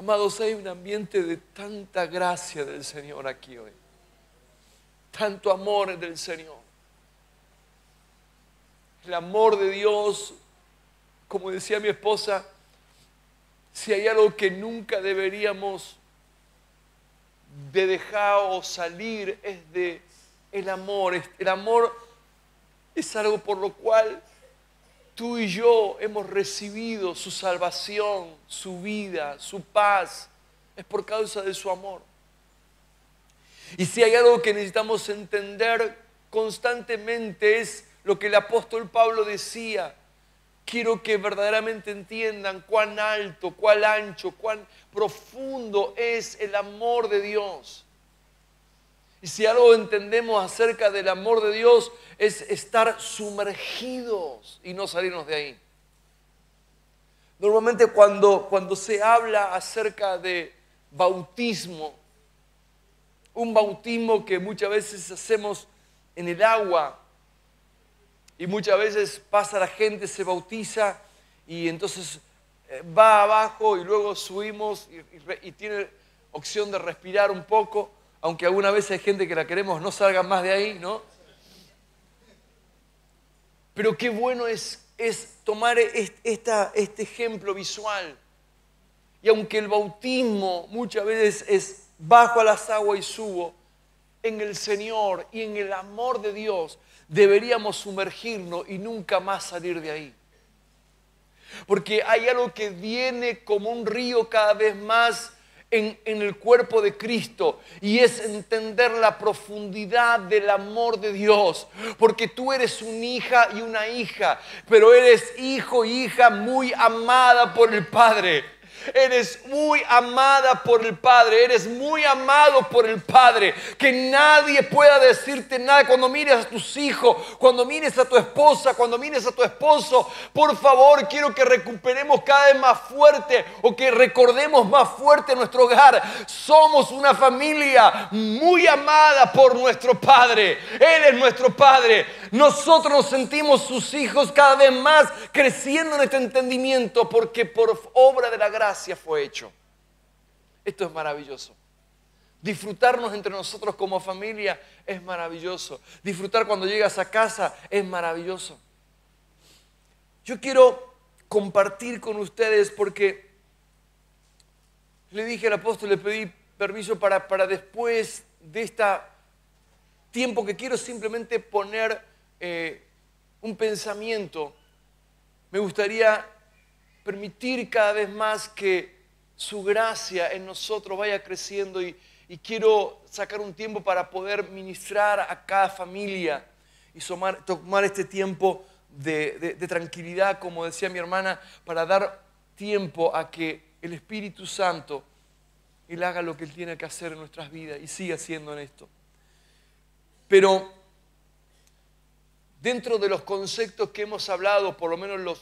Amados, hay un ambiente de tanta gracia del Señor aquí hoy. Tanto amor del Señor. El amor de Dios, como decía mi esposa, si hay algo que nunca deberíamos de dejar o salir es de el amor. El amor es algo por lo cual tú y yo hemos recibido su salvación, su vida, su paz, es por causa de su amor. Y si hay algo que necesitamos entender constantemente es lo que el apóstol Pablo decía. Quiero que verdaderamente entiendan cuán alto, cuán ancho, cuán profundo es el amor de Dios. Y si algo entendemos acerca del amor de Dios es estar sumergidos y no salirnos de ahí. Normalmente cuando, cuando se habla acerca de bautismo, un bautismo que muchas veces hacemos en el agua y muchas veces pasa la gente, se bautiza y entonces eh, va abajo y luego subimos y, y tiene opción de respirar un poco, aunque alguna vez hay gente que la queremos no salga más de ahí, ¿no? Pero qué bueno es, es tomar este ejemplo visual. Y aunque el bautismo muchas veces es bajo a las aguas y subo, en el Señor y en el amor de Dios deberíamos sumergirnos y nunca más salir de ahí. Porque hay algo que viene como un río cada vez más en, el cuerpo de Cristo y es entender la profundidad del amor de Dios, porque tú eres una hija y una hija, pero eres hijo, hija muy amada por el Padre. Eres muy amada por el Padre, eres muy amado por el Padre. Que nadie pueda decirte nada cuando mires a tus hijos, cuando mires a tu esposa, cuando mires a tu esposo. Por favor, quiero que recuperemos cada vez más fuerte o que recordemos más fuerte nuestro hogar. Somos una familia muy amada por nuestro Padre. Él es nuestro Padre. Nosotros nos sentimos sus hijos cada vez más creciendo en este entendimiento porque por obra de la gracia fue hecho. Esto es maravilloso. Disfrutarnos entre nosotros como familia es maravilloso. Disfrutar cuando llegas a casa es maravilloso. Yo quiero compartir con ustedes porque le dije al apóstol, le pedí permiso para, para después de este tiempo que quiero simplemente poner eh, un pensamiento. Me gustaría permitir cada vez más que su gracia en nosotros vaya creciendo y, quiero sacar un tiempo para poder ministrar a cada familia y tomar este tiempo de, tranquilidad, como decía mi hermana, para dar tiempo a que el Espíritu Santo, Él haga lo que Él tiene que hacer en nuestras vidas y siga haciendo en esto. Pero dentro de los conceptos que hemos hablado, por lo menos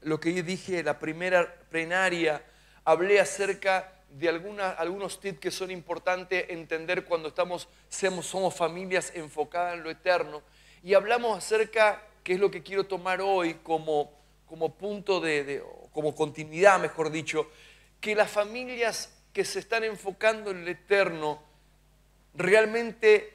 lo, que yo dije la primera plenaria, hablé acerca de algunos tips que son importantes entender cuando estamos, somos, familias enfocadas en lo eterno. Y hablamos acerca, que es lo que quiero tomar hoy como, como punto de, como continuidad, mejor dicho, que las familias que se están enfocando en lo eterno realmente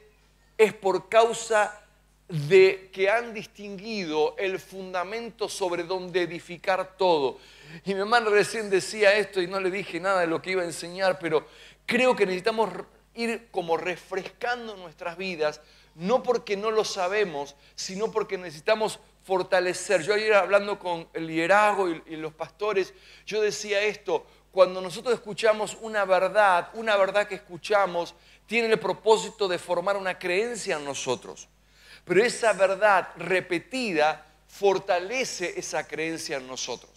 es por causa de que han distinguido el fundamento sobre donde edificar todo. Y mi hermano recién decía esto y no le dije nada de lo que iba a enseñar, pero creo que necesitamos ir como refrescando nuestras vidas, no porque no lo sabemos, sino porque necesitamos fortalecer. Yo ayer hablando con el liderazgo y los pastores, yo decía esto, cuando nosotros escuchamos una verdad, una verdad que escuchamos, tiene el propósito de formar una creencia en nosotros. Pero esa verdad repetida fortalece esa creencia en nosotros.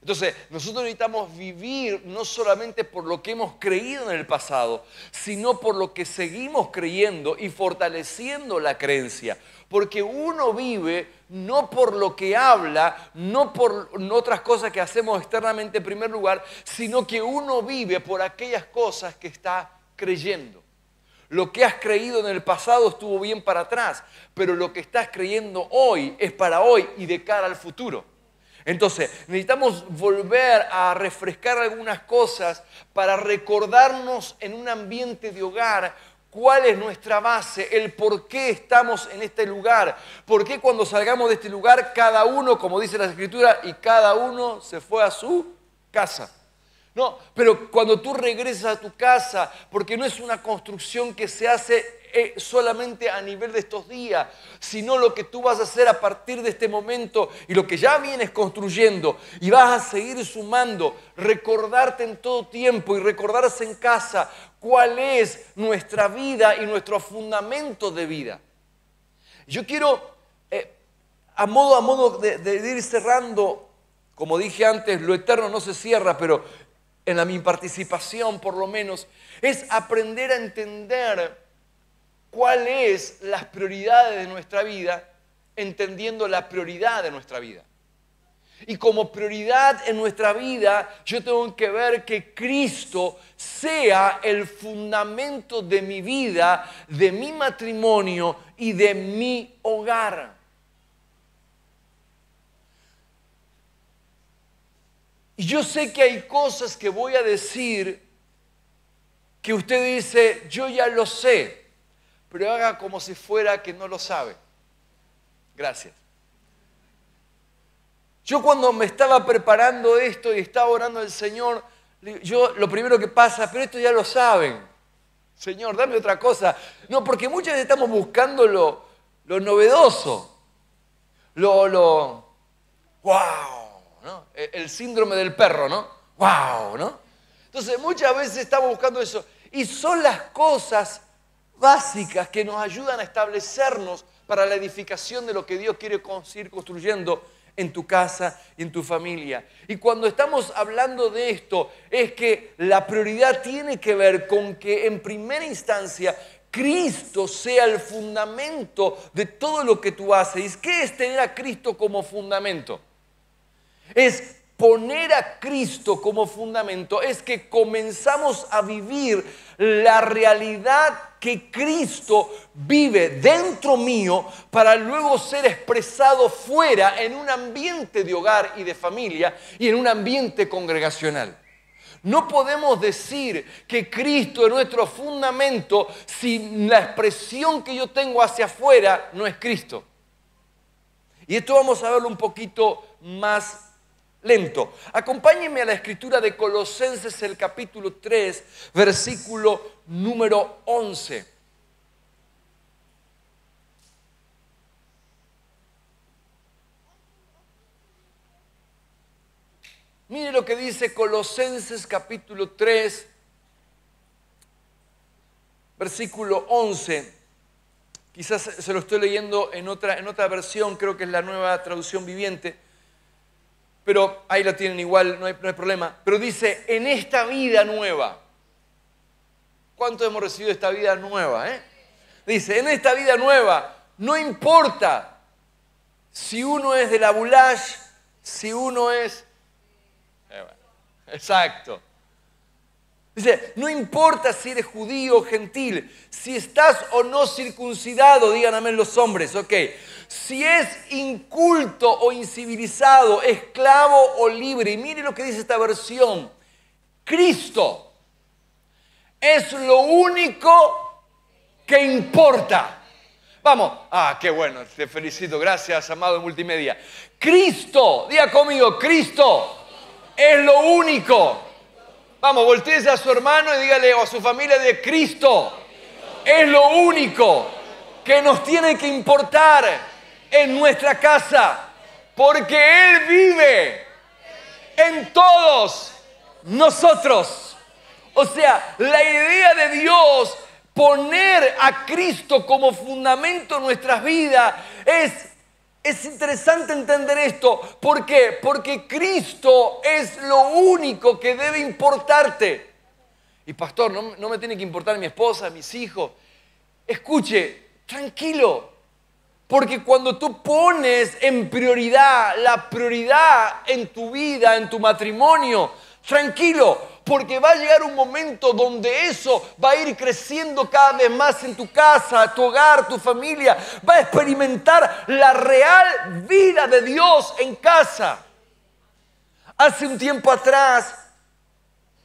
Entonces, nosotros necesitamos vivir no solamente por lo que hemos creído en el pasado, sino por lo que seguimos creyendo y fortaleciendo la creencia. Porque uno vive no por lo que habla, no por otras cosas que hacemos externamente en primer lugar, sino que uno vive por aquellas cosas que está creyendo. Lo que has creído en el pasado estuvo bien para atrás, pero lo que estás creyendo hoy es para hoy y de cara al futuro. Entonces, necesitamos volver a refrescar algunas cosas para recordarnos en un ambiente de hogar cuál es nuestra base, el por qué estamos en este lugar, por qué cuando salgamos de este lugar cada uno, como dice la escritura, y cada uno se fue a su casa. No, pero cuando tú regresas a tu casa, porque no es una construcción que se hace eh, solamente a nivel de estos días, sino lo que tú vas a hacer a partir de este momento y lo que ya vienes construyendo y vas a seguir sumando, recordarte en todo tiempo y recordarse en casa cuál es nuestra vida y nuestro fundamento de vida. Yo quiero, eh, a modo a modo de ir cerrando como dije antes, lo eterno no se cierra, pero en la, mi participación por lo menos, es aprender a entender cuáles son las prioridades de nuestra vida, entendiendo la prioridad de nuestra vida. Y como prioridad en nuestra vida, yo tengo que ver que Cristo sea el fundamento de mi vida, de mi matrimonio y de mi hogar. Y yo sé que hay cosas que voy a decir que usted dice, yo ya lo sé, pero haga como si fuera que no lo sabe. Gracias. Yo cuando me estaba preparando esto y estaba orando al Señor, yo lo primero que pasa, pero esto ya lo saben. Señor, dame otra cosa. No, porque muchas veces estamos buscando lo, novedoso, lo, lo, wow. Eh, el síndrome del perro, ¿no? ¡Wow! Entonces muchas veces estamos buscando eso. Y son las cosas básicas que nos ayudan a establecernos para la edificación de lo que Dios quiere ir construyendo en tu casa y en tu familia. Y cuando estamos hablando de esto, es que la prioridad tiene que ver con que en primera instancia Cristo sea el fundamento de todo lo que tú haces. ¿Qué es tener a Cristo como fundamento? es poner a Cristo como fundamento, es que comenzamos a vivir la realidad que Cristo vive dentro mío para luego ser expresado fuera en un ambiente de hogar y de familia y en un ambiente congregacional. No podemos decir que Cristo es nuestro fundamento si la expresión que yo tengo hacia afuera no es Cristo. Y esto vamos a verlo un poquito más lento. Acompáñenme a la escritura de Colosenses, el capítulo 3, versículo número 11. Mire lo que dice Colosenses capítulo 3, versículo 11. Quizás se lo estoy leyendo en otra, en otra versión, creo que es la nueva traducción viviente pero ahí la tienen igual, no hay, problema. Pero dice, en esta vida nueva, ¿cuánto hemos recibido esta vida nueva? Eh? Dice, en esta vida nueva, no importa si uno es de la boulage, si uno es... Eh, exacto. Dice, no importa si eres judío o gentil, si estás o no circuncidado, digan los hombres, ok. Si es inculto o incivilizado, esclavo o libre, y mire lo que dice esta versión, Cristo es lo único que importa. Vamos, ah, qué bueno, te felicito, gracias, amado multimedia. Cristo, diga conmigo, Cristo es lo único Vamos, volteese a su hermano y dígale o a su familia de Cristo. Es lo único que nos tiene que importar en nuestra casa. Porque Él vive en todos nosotros. O sea, la idea de Dios poner a Cristo como fundamento en nuestras vidas es es interesante entender esto. ¿Por qué? Porque Cristo es lo único que debe importarte. Y pastor, no, me tiene que importar mi esposa, mis hijos. Escuche, tranquilo, porque cuando tú pones en prioridad la prioridad en tu vida, en tu matrimonio, tranquilo, porque va a llegar un momento donde eso va a ir creciendo cada vez más en tu casa, tu hogar, tu familia. Va a experimentar la real vida de Dios en casa. Hace un tiempo atrás,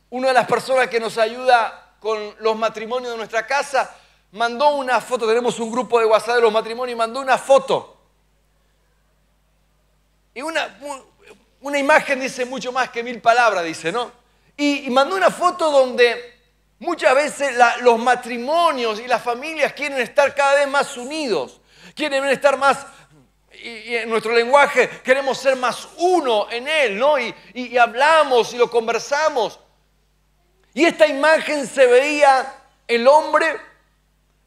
una de las personas que nos ayuda con los matrimonios de nuestra casa mandó una foto, tenemos un grupo de WhatsApp de los matrimonios, y mandó una foto. Y una, una imagen dice mucho más que mil palabras, dice, ¿no? Y, mandó una foto donde muchas veces los matrimonios y las familias quieren estar cada vez más unidos, quieren estar más, y, en nuestro lenguaje queremos ser más uno en él, ¿no? Y, y hablamos y lo conversamos. Y esta imagen se veía el hombre,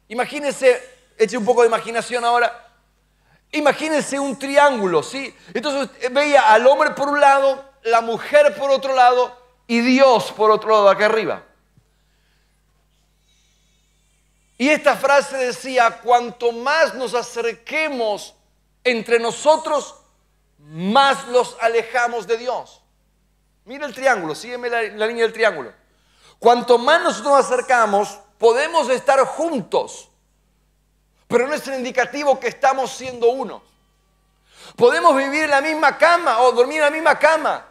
imagínense, eche un poco de imaginación ahora, Imagínense un triángulo, ¿sí? Entonces veía al hombre por un lado, la mujer por otro lado y Dios por otro lado acá arriba. Y esta frase decía, cuanto más nos acerquemos entre nosotros, más los alejamos de Dios. Mira el triángulo, sígueme la, línea del triángulo. Cuanto más nosotros nos acercamos, podemos estar juntos, pero no es el indicativo que estamos siendo unos. Podemos vivir en la misma cama o dormir en la misma cama,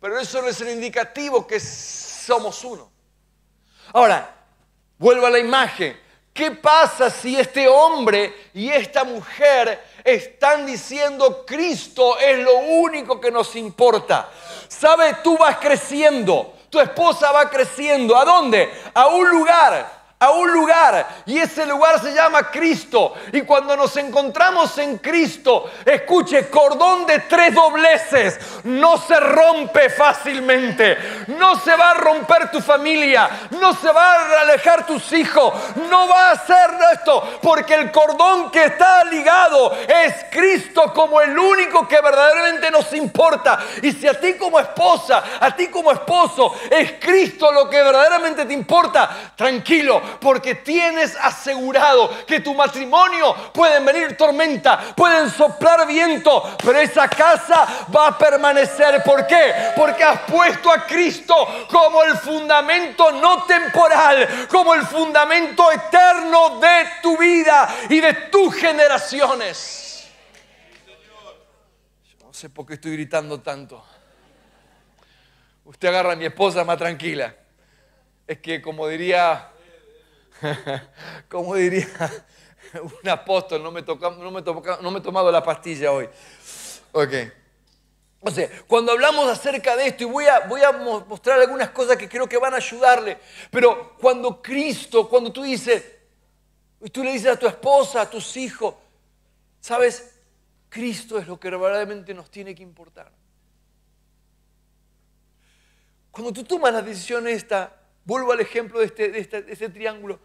pero eso no es el indicativo que somos uno. Ahora, vuelvo a la imagen. ¿Qué pasa si este hombre y esta mujer están diciendo Cristo es lo único que nos importa? ¿Sabe? Tú vas creciendo, tu esposa va creciendo. ¿A dónde? A un lugar a un lugar y ese lugar se llama Cristo. Y cuando nos encontramos en Cristo, escuche, cordón de tres dobleces no se rompe fácilmente, no se va a romper tu familia, no se va a alejar tus hijos, no va a hacer esto, porque el cordón que está ligado es Cristo como el único que verdaderamente nos importa. Y si a ti como esposa, a ti como esposo, es Cristo lo que verdaderamente te importa, tranquilo porque tienes asegurado que tu matrimonio pueden venir tormenta, pueden soplar viento, pero esa casa va a permanecer. ¿Por qué? Porque has puesto a Cristo como el fundamento no temporal, como el fundamento eterno de tu vida y de tus generaciones. Yo no sé por qué estoy gritando tanto. Usted agarra a mi esposa más tranquila. Es que como diría Como diría un apóstol, no me, toca, no, me no me he tomado la pastilla hoy. Ok. O sea, cuando hablamos acerca de esto, y voy a, voy a mostrar algunas cosas que creo que van a ayudarle, pero cuando Cristo, cuando tú dices, y tú le dices a tu esposa, a tus hijos, ¿sabes? Cristo es lo que verdaderamente nos tiene que importar. Cuando tú tomas la decisión esta Vuelvo al ejemplo este, este, de este, triángulo.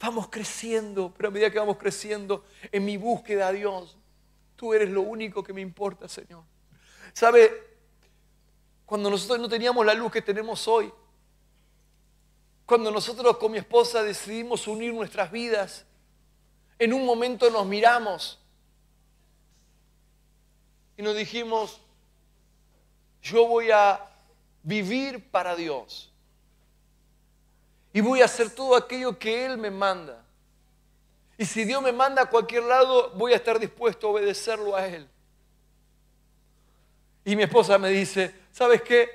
Vamos creciendo, pero a medida que vamos creciendo en mi búsqueda a Dios, tú eres lo único que me importa, Señor. ¿Sabe? Cuando nosotros no teníamos la luz que tenemos hoy, cuando nosotros con mi esposa decidimos unir nuestras vidas, en un momento nos miramos y nos dijimos, yo voy a vivir para Dios y voy a hacer todo aquello que Él me manda. Y si Dios me manda a cualquier lado, voy a estar dispuesto a obedecerlo a Él. Y mi esposa me dice, ¿sabes qué?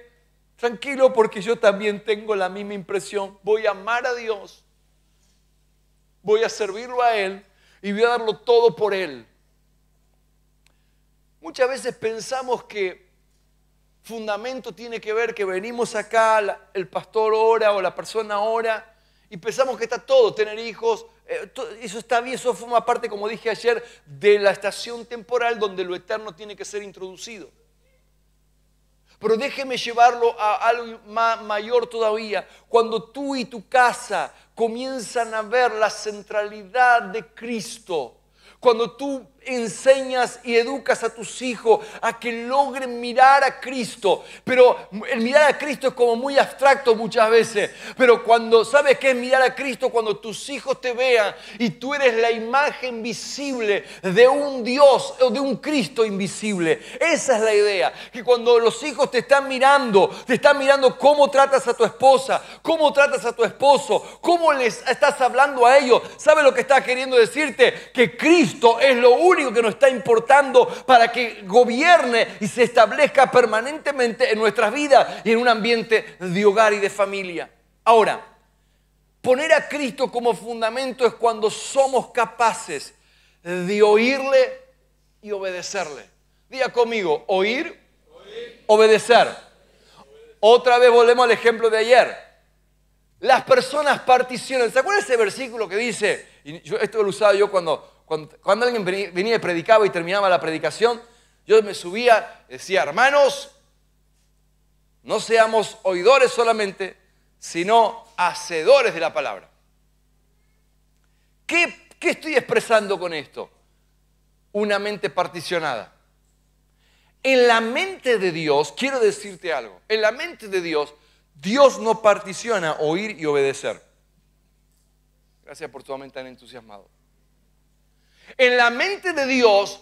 Tranquilo porque yo también tengo la misma impresión. Voy a amar a Dios, voy a servirlo a Él y voy a darlo todo por Él. Muchas veces pensamos que fundamento tiene que ver que venimos acá, el pastor ora o la persona ora y pensamos que está todo, tener hijos, eh, eso está bien, eso forma parte, como dije ayer, de la estación temporal donde lo eterno tiene que ser introducido. Pero déjeme llevarlo a algo mayor todavía. Cuando tú y tu casa comienzan a ver la centralidad de Cristo, cuando tú enseñas y educas a tus hijos a que logren mirar a Cristo. Pero el mirar a Cristo es como muy abstracto muchas veces. Pero cuando sabes qué es mirar a Cristo, cuando tus hijos te vean y tú eres la imagen visible de un Dios o de un Cristo invisible. Esa es la idea. Que cuando los hijos te están mirando, te están mirando cómo tratas a tu esposa, cómo tratas a tu esposo, cómo les estás hablando a ellos, ¿sabes lo que está queriendo decirte? Que Cristo es lo único que nos está importando para que gobierne y se establezca permanentemente en nuestras vidas y en un ambiente de hogar y de familia. Ahora, poner a Cristo como fundamento es cuando somos capaces de oírle y obedecerle. Diga conmigo, oír, obedecer. Otra vez volvemos al ejemplo de ayer las personas particionan. ¿Se acuerdan ese versículo que dice? yo, esto lo usaba yo cuando cuando, alguien venía y predicaba y terminaba la predicación, yo me subía, decía, hermanos, no seamos oidores solamente, sino hacedores de la palabra. ¿Qué, estoy expresando con esto? Una mente particionada. En la mente de Dios, quiero decirte algo, en la mente de Dios, Dios no particiona oír y obedecer. Gracias por tu mente tan entusiasmado. En la mente de Dios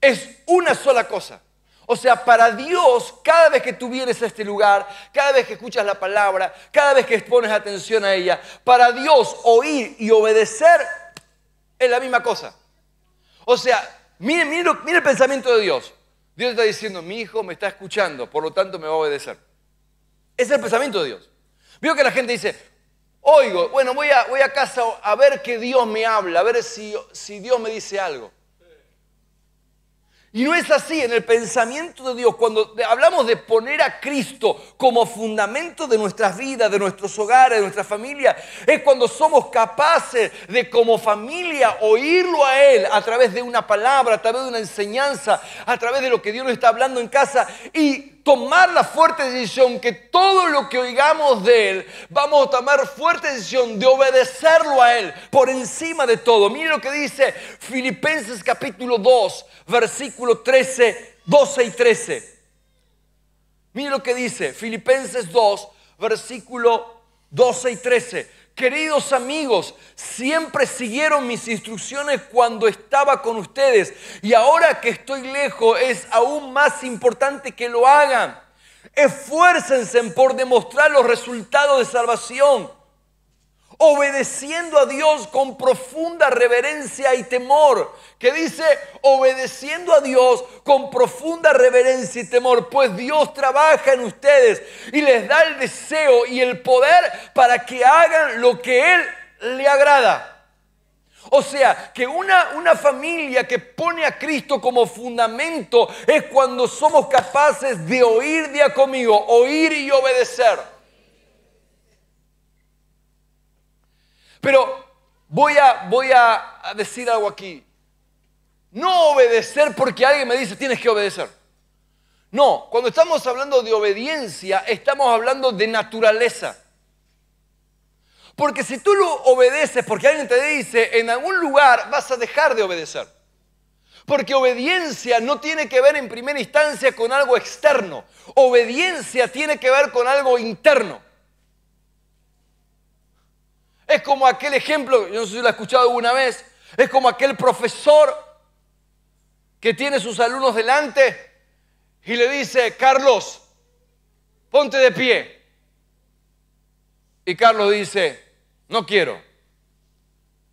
es una sola cosa. O sea, para Dios, cada vez que tú vienes a este lugar, cada vez que escuchas la palabra, cada vez que expones atención a ella, para Dios oír y obedecer es la misma cosa. O sea, mire el pensamiento de Dios. Dios está diciendo, mi hijo me está escuchando, por lo tanto me va a obedecer. es el pensamiento de Dios. Veo que la gente dice, Oigo, bueno, voy a, voy a casa a ver que Dios me habla, a ver si, si Dios me dice algo. Y no es así en el pensamiento de Dios. Cuando hablamos de poner a Cristo como fundamento de nuestras vidas, de nuestros hogares, de nuestra familia, es cuando somos capaces de como familia oírlo a Él a través de una palabra, a través de una enseñanza, a través de lo que Dios nos está hablando en casa y tomar la fuerte decisión que todo lo que oigamos de Él, vamos a tomar fuerte decisión de obedecerlo a Él por encima de todo. Mire lo que dice Filipenses capítulo 2, versículo 13, 12 y 13. Mire lo que dice Filipenses 2, versículo 12 y 13. Queridos amigos, siempre siguieron mis instrucciones cuando estaba con ustedes y ahora que estoy lejos es aún más importante que lo hagan. Esfuércense por demostrar los resultados de salvación obedeciendo a Dios con profunda reverencia y temor. Que dice, obedeciendo a Dios con profunda reverencia y temor, pues Dios trabaja en ustedes y les da el deseo y el poder para que hagan lo que Él le agrada. O sea, que una, una, familia que pone a Cristo como fundamento es cuando somos capaces de oír, día conmigo, oír y obedecer. Pero voy a, voy a decir algo aquí. No obedecer porque alguien me dice tienes que obedecer. No, cuando estamos hablando de obediencia, estamos hablando de naturaleza. Porque si tú lo obedeces porque alguien te dice, en algún lugar vas a dejar de obedecer. Porque obediencia no tiene que ver en primera instancia con algo externo. Obediencia tiene que ver con algo interno. Es como aquel ejemplo, yo no sé si lo he escuchado alguna vez, es como aquel profesor que tiene sus alumnos delante y le dice, Carlos, ponte de pie. Y Carlos dice, no quiero.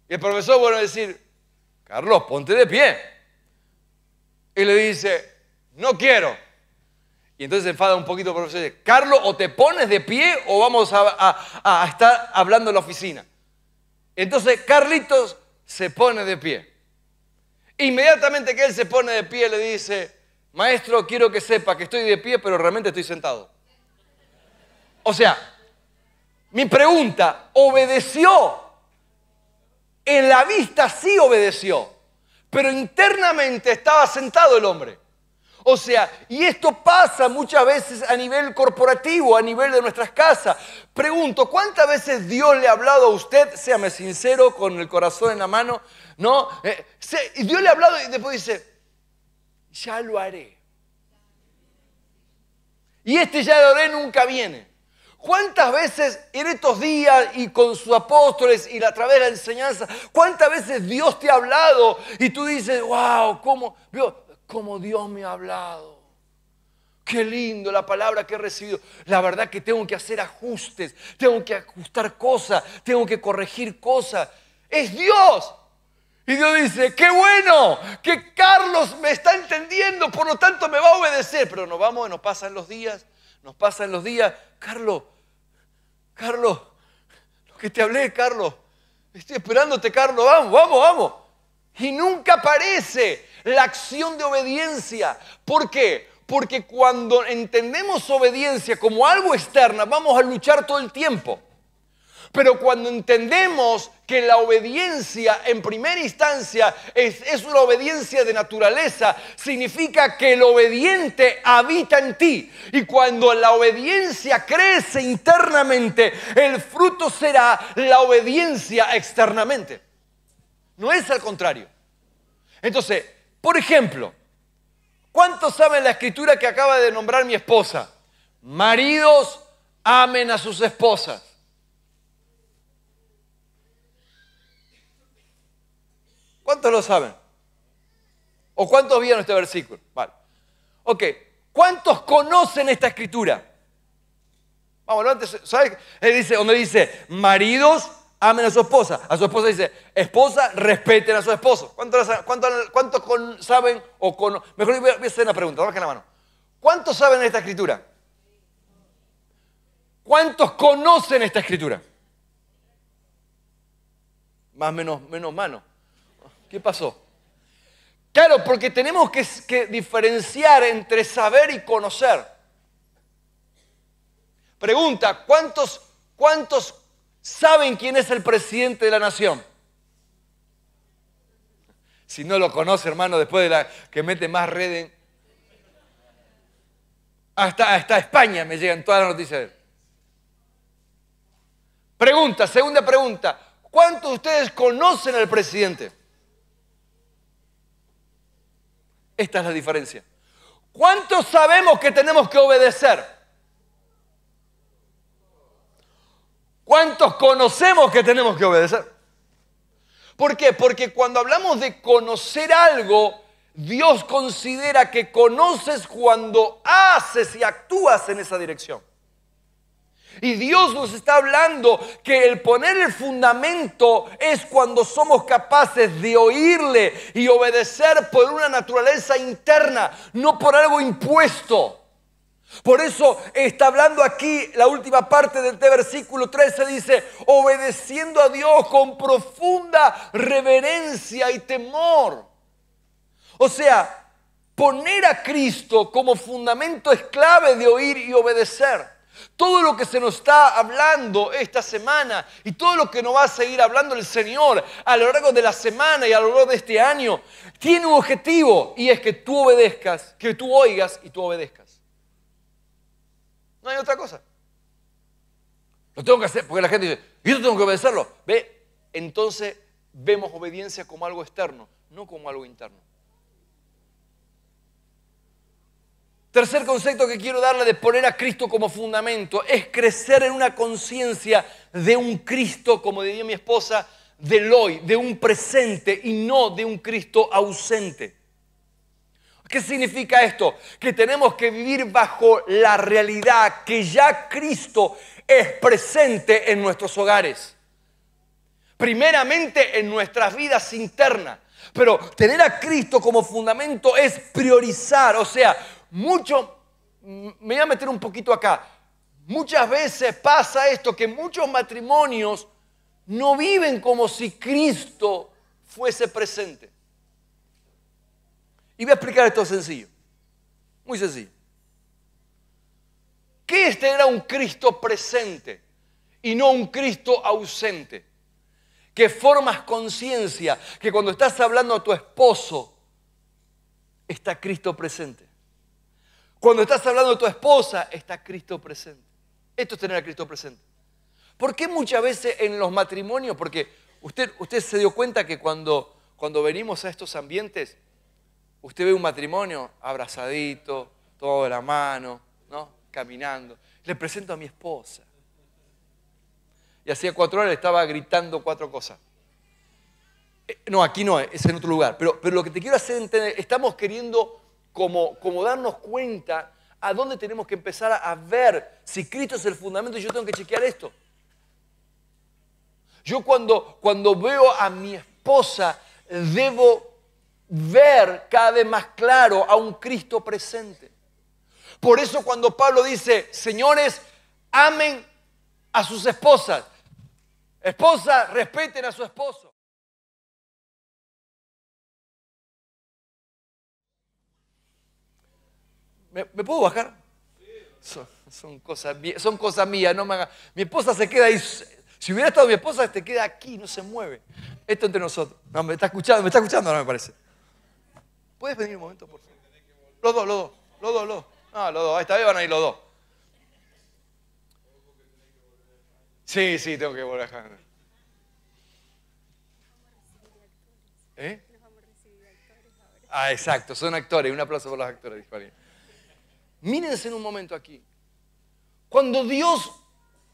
Y el profesor vuelve a decir, Carlos, ponte de pie. Y le dice, no quiero. Y entonces se enfada un poquito el profesor y dice, Carlos, o te pones de pie o vamos a, a estar hablando en la oficina. Entonces Carlitos se pone de pie. Inmediatamente que él se pone de pie, le dice, maestro, quiero que sepa que estoy de pie, pero realmente estoy sentado. O sea, mi pregunta, obedeció. En la vista sí obedeció, pero internamente estaba sentado el hombre. O sea, y esto pasa muchas veces a nivel corporativo, a nivel de nuestras casas. Pregunto, ¿cuántas veces Dios le ha hablado a usted? Séame sincero, con el corazón en la mano, ¿no? Eh, y Dios le ha hablado y después dice, ya lo haré. Y este ya lo haré nunca viene. ¿Cuántas veces en estos días y con sus apóstoles y a través de la enseñanza, cuántas veces Dios te ha hablado y tú dices, wow, ¿cómo? como Dios me ha hablado. Qué lindo la palabra que he recibido. La verdad que tengo que hacer ajustes, tengo que ajustar cosas, tengo que corregir cosas. Es Dios. Y Dios dice, qué bueno que Carlos me está entendiendo, por lo tanto me va a obedecer. Pero nos vamos, nos pasan los días, nos pasan los días. Carlos, Carlos, lo que te hablé, Carlos. Estoy esperándote, Carlos. Vamos, vamos, vamos. Y nunca aparece la acción de obediencia. ¿Por qué? Porque cuando entendemos obediencia como algo externa, vamos a luchar todo el tiempo. Pero cuando entendemos que la obediencia en primera instancia es, es, una obediencia de naturaleza, significa que el obediente habita en ti. Y cuando la obediencia crece internamente, el fruto será la obediencia externamente. No es al contrario. Entonces, por ejemplo, ¿cuántos saben la escritura que acaba de nombrar mi esposa? Maridos, amen a sus esposas. ¿Cuántos lo saben? ¿O cuántos vieron este versículo? Vale. Ok, ¿cuántos conocen esta escritura? Vamos, antes, ¿sabes? Él dice, donde dice, maridos, amen a su esposa. A su esposa dice, esposa, respeten a su esposo. ¿Cuántos saben o conocen? Mejor voy a hacer una pregunta, bajen la mano. ¿Cuántos saben esta escritura? ¿Cuántos conocen esta escritura? Más menos, menos mano. ¿Qué pasó? Claro, porque tenemos que, que diferenciar entre saber y conocer. Pregunta, ¿cuántos, cuántos ¿Saben quién es el presidente de la nación? Si no lo conoce, hermano, después de la que mete más red en... Hasta, hasta España me llegan todas las noticias de él. Pregunta, segunda pregunta. ¿Cuántos de ustedes conocen al presidente? Esta es la diferencia. ¿Cuántos sabemos que tenemos que obedecer? ¿Cuántos conocemos que tenemos que obedecer? ¿Por qué? Porque cuando hablamos de conocer algo, Dios considera que conoces cuando haces y actúas en esa dirección. Y Dios nos está hablando que el poner el fundamento es cuando somos capaces de oírle y obedecer por una naturaleza interna, no por algo impuesto. Por eso está hablando aquí la última parte del versículo 13, dice, obedeciendo a Dios con profunda reverencia y temor. O sea, poner a Cristo como fundamento es clave de oír y obedecer. Todo lo que se nos está hablando esta semana y todo lo que nos va a seguir hablando el Señor a lo largo de la semana y a lo largo de este año, tiene un objetivo y es que tú obedezcas, que tú oigas y tú obedezcas hay otra cosa. Lo tengo que hacer porque la gente dice, yo tengo que obedecerlo. Ve, entonces vemos obediencia como algo externo, no como algo interno. Tercer concepto que quiero darle de poner a Cristo como fundamento es crecer en una conciencia de un Cristo, como diría mi esposa, del hoy, de un presente y no de un Cristo ausente. ¿Qué significa esto? Que tenemos que vivir bajo la realidad que ya Cristo es presente en nuestros hogares. Primeramente en nuestras vidas internas. Pero tener a Cristo como fundamento es priorizar. O sea, mucho, mm, me voy a meter un poquito acá. Muchas veces pasa esto, que muchos matrimonios no viven como si Cristo fuese presente. Y voy a explicar esto sencillo, muy sencillo. Que este era un Cristo presente y no un Cristo ausente. Que formas conciencia que cuando estás hablando a tu esposo, está Cristo presente. Cuando estás hablando a tu esposa, está Cristo presente. Esto es tener a Cristo presente. ¿Por qué muchas veces en los matrimonios? Porque usted, usted se dio cuenta que cuando, cuando venimos a estos ambientes, Usted ve un matrimonio abrazadito, todo de la mano, ¿no? Caminando. Le presento a mi esposa. Y hacía cuatro horas le estaba gritando cuatro cosas. Eh, no, aquí no, es en otro lugar. Pero, pero lo que te quiero hacer entender, estamos queriendo como, como darnos cuenta a dónde tenemos que empezar a, ver si Cristo es el fundamento y yo tengo que chequear esto. Yo cuando, cuando veo a mi esposa, debo ver cada vez más claro a un Cristo presente. Por eso cuando Pablo dice, señores, amen a sus esposas. Esposas, respeten a su esposo. ¿Me, puedo bajar? Son, cosas, son cosas mías, no me Mi esposa se queda ahí. Si hubiera estado mi esposa, te queda aquí, no se mueve. Esto entre nosotros. No, me está escuchando, me está escuchando, no me parece. ¿Puedes venir un momento, por favor? Los dos, los dos, los dos, los dos. Ah, los dos, esta vez van a ir los dos. Sí, sí, tengo que volver a ¿Eh? Ah, exacto, son actores. Un aplauso por los actores, Mírense en un momento aquí. Cuando Dios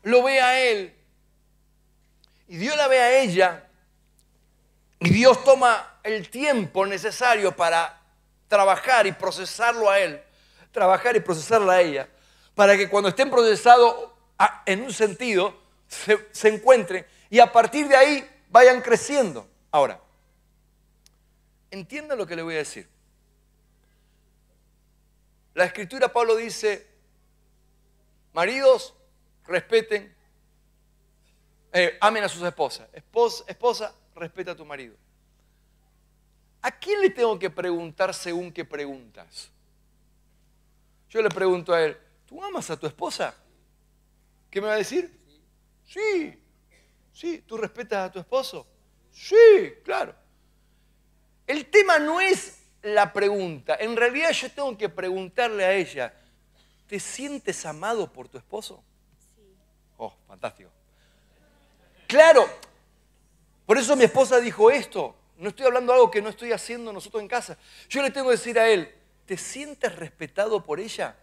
lo ve a él y Dios la ve a ella, y Dios toma el tiempo necesario para trabajar y procesarlo a él, trabajar y procesarla a ella, para que cuando estén procesados en un sentido, se, encuentren y a partir de ahí vayan creciendo. Ahora, entienda lo que le voy a decir. La escritura, Pablo dice, maridos, respeten, eh, amen a sus esposas. esposa, respeta a tu marido. ¿A quién le tengo que preguntar según qué preguntas? Yo le pregunto a él, ¿tú amas a tu esposa? ¿Qué me va a decir? Sí, sí, ¿tú respetas a tu esposo? Sí, claro. El tema no es la pregunta, en realidad yo tengo que preguntarle a ella, ¿te sientes amado por tu esposo? Sí. Oh, fantástico. Claro, por eso mi esposa dijo esto. No estoy hablando de algo que no estoy haciendo nosotros en casa. Yo le tengo que decir a él, ¿te sientes respetado por ella?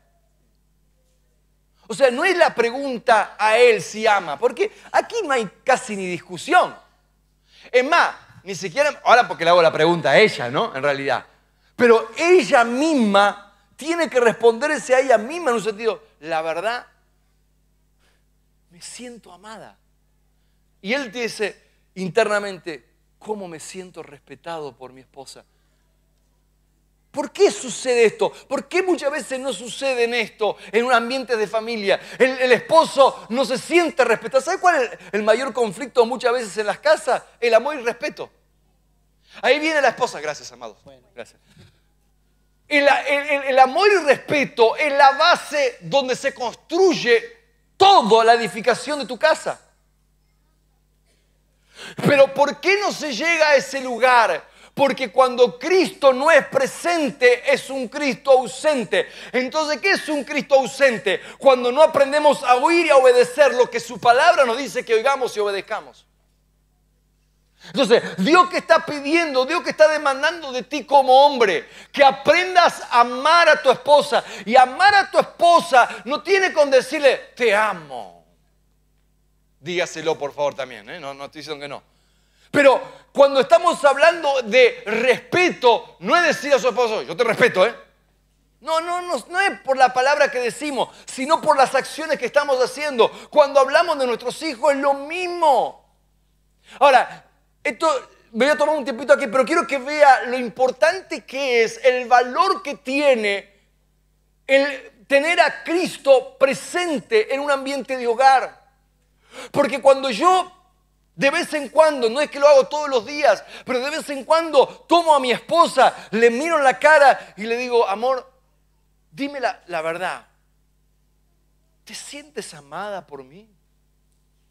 O sea, no es la pregunta a él si ama, porque aquí no hay casi ni discusión. Es más, ni siquiera, ahora porque le hago la pregunta a ella, ¿no? En realidad. Pero ella misma tiene que responderse a ella misma en un sentido, la verdad, me siento amada. Y él te dice, internamente, ¿cómo me siento respetado por mi esposa? ¿Por qué sucede esto? ¿Por qué muchas veces no sucede en esto en un ambiente de familia? El, esposo no se siente respetado. ¿Sabe cuál es el, mayor conflicto muchas veces en las casas? El amor y respeto. Ahí viene la esposa. Gracias, amados. Gracias. El, amor y respeto es la base donde se construye toda la edificación de tu casa. Pero ¿por qué no se llega a ese lugar? Porque cuando Cristo no es presente, es un Cristo ausente. Entonces, ¿qué es un Cristo ausente? Cuando no aprendemos a oír y a obedecer lo que su palabra nos dice que oigamos y obedezcamos. Entonces, Dios que está pidiendo, Dios que está demandando de ti como hombre, que aprendas a amar a tu esposa. Y amar a tu esposa no tiene con decirle, te amo. Dígaselo, por favor, también. ¿eh? No, no dicen que no. Pero cuando estamos hablando de respeto, no es decir a su esposo, yo te respeto, ¿eh? No, no, no, no es por la palabra que decimos, sino por las acciones que estamos haciendo. Cuando hablamos de nuestros hijos es lo mismo. Ahora, esto me voy a tomar un tiempito aquí, pero quiero que vea lo importante que es, el valor que tiene el tener a Cristo presente en un ambiente de hogar. Porque cuando yo de vez en cuando, no es que lo hago todos los días, pero de vez en cuando tomo a mi esposa, le miro en la cara y le digo, amor, dime la, la verdad. ¿Te sientes amada por mí?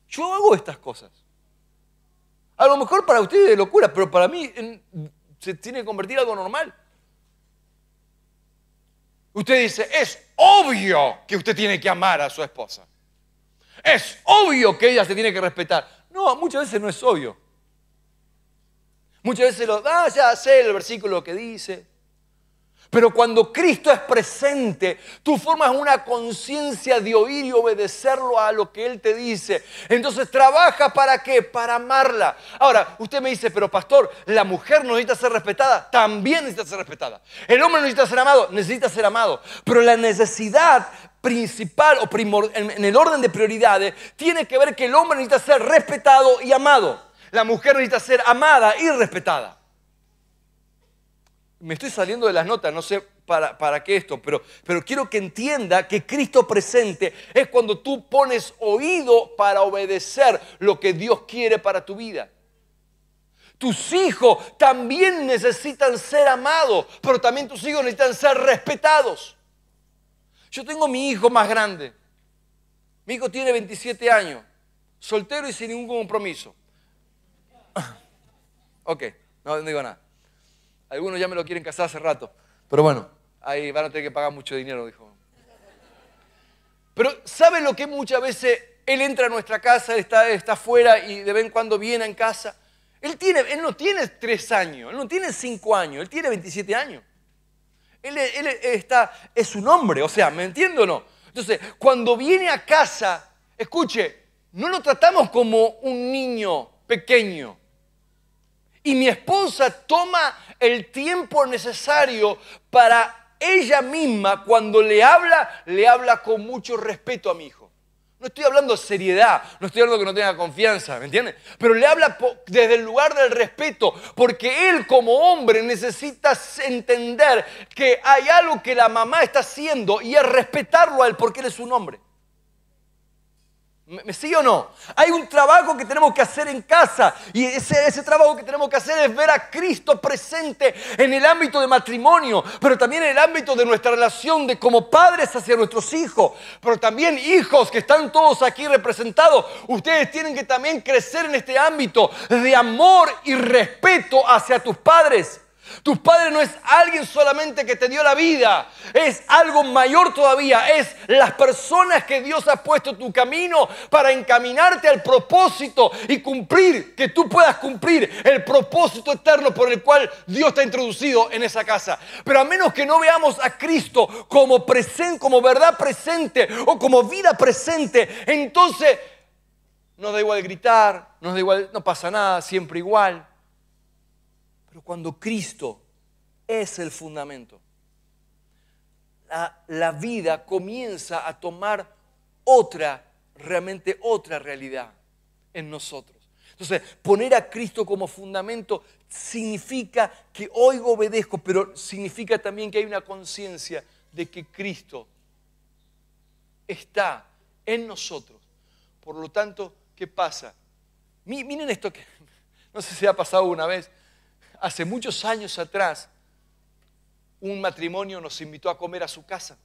Yo hago estas cosas. A lo mejor para ustedes es locura, pero para mí se tiene que convertir en algo normal. Usted dice, es obvio que usted tiene que amar a su esposa. Es obvio que ella se tiene que respetar. No, muchas veces no es obvio. Muchas veces lo, ah, ya sé el versículo que dice. Pero cuando Cristo es presente, tú formas una conciencia de oír y obedecerlo a lo que Él te dice. Entonces trabaja para qué? Para amarla. Ahora, usted me dice, pero pastor, la mujer no necesita ser respetada, también necesita ser respetada. El hombre necesita ser amado, necesita ser amado. Pero la necesidad principal o primor, en, el orden de prioridades tiene que ver que el hombre necesita ser respetado y amado. La mujer necesita ser amada y respetada. Me estoy saliendo de las notas, no sé para, qué esto, pero, pero quiero que entienda que Cristo presente es cuando tú pones oído para obedecer lo que Dios quiere para tu vida. Tus hijos también necesitan ser amados, pero también tus hijos necesitan ser respetados. Yo tengo mi hijo más grande. Mi hijo tiene 27 años, soltero y sin ningún compromiso. ok, no, digo nada. Algunos ya me lo quieren casar hace rato, pero bueno, ahí van a tener que pagar mucho dinero, dijo. Pero ¿sabe lo que muchas veces él entra a nuestra casa, está, está afuera y de vez en cuando viene en casa? Él, tiene, él no tiene tres años, él no tiene cinco años, él tiene 27 años. Él, está, es un hombre, o sea, ¿me entiendo o no? Entonces, cuando viene a casa, escuche, no lo tratamos como un niño pequeño. Y mi esposa toma el tiempo necesario para ella misma, cuando le habla, le habla con mucho respeto a mi hijo. No estoy hablando seriedad, no estoy hablando que no tenga confianza, ¿me entiendes? Pero le habla desde el lugar del respeto, porque él como hombre necesita entender que hay algo que la mamá está haciendo y es respetarlo a él porque él es un hombre. ¿Sí o no? Hay un trabajo que tenemos que hacer en casa y ese, ese, trabajo que tenemos que hacer es ver a Cristo presente en el ámbito de matrimonio, pero también en el ámbito de nuestra relación de como padres hacia nuestros hijos, pero también hijos que están todos aquí representados. Ustedes tienen que también crecer en este ámbito de amor y respeto hacia tus padres. Tus padres no es alguien solamente que te dio la vida, es algo mayor todavía, es las personas que Dios ha puesto en tu camino para encaminarte al propósito y cumplir, que tú puedas cumplir el propósito eterno por el cual Dios te ha introducido en esa casa. Pero a menos que no veamos a Cristo como presente, como verdad presente o como vida presente, entonces nos da igual gritar, nos da igual, no pasa nada, siempre igual. Pero cuando Cristo es el fundamento, la, vida comienza a tomar otra, realmente otra realidad en nosotros. Entonces, poner a Cristo como fundamento significa que oigo, obedezco, pero significa también que hay una conciencia de que Cristo está en nosotros. Por lo tanto, ¿qué pasa? Miren esto que no sé si ha pasado una vez, Hace muchos años atrás, un matrimonio nos invitó a comer a su casa.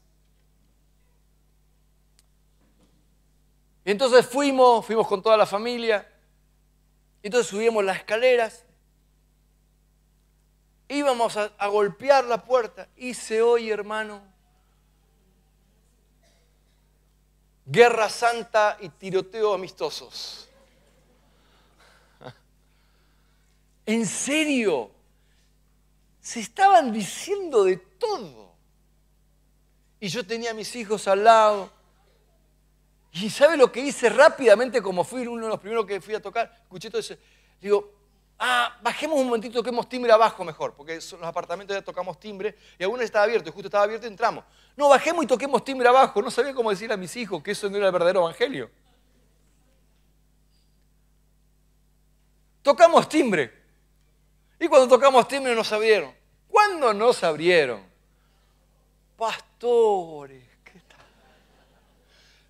Y entonces fuimos, fuimos con toda la familia. entonces subimos las escaleras. Íbamos a, a golpear la puerta y se oye, hermano, guerra santa y tiroteo amistosos. En serio, se estaban diciendo de todo. Y yo tenía a mis hijos al lado. Y ¿sabe lo que hice rápidamente? Como fui uno de los primeros que fui a tocar, escuché todo eso. Digo, ah, bajemos un momentito, toquemos timbre abajo mejor, porque en los apartamentos ya tocamos timbre y algunos estaba abierto, y justo estaba abierto y entramos. No, bajemos y toquemos timbre abajo. No sabía cómo decir a mis hijos que eso no era el verdadero evangelio. Tocamos timbre. Y cuando tocamos timbre nos abrieron. ¿Cuándo nos abrieron? Pastores, ¿qué tal?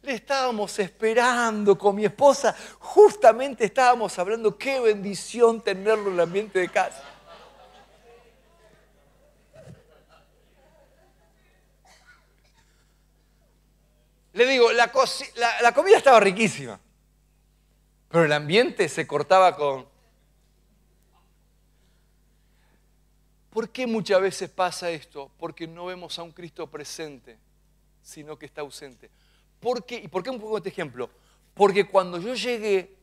Le estábamos esperando con mi esposa. Justamente estábamos hablando, qué bendición tenerlo en el ambiente de casa. Le digo, la comida estaba riquísima, pero el ambiente se cortaba con... ¿Por qué muchas veces pasa esto? Porque no vemos a un Cristo presente, sino que está ausente. ¿Por qué? ¿Y por qué un poco este ejemplo? Porque cuando yo llegué,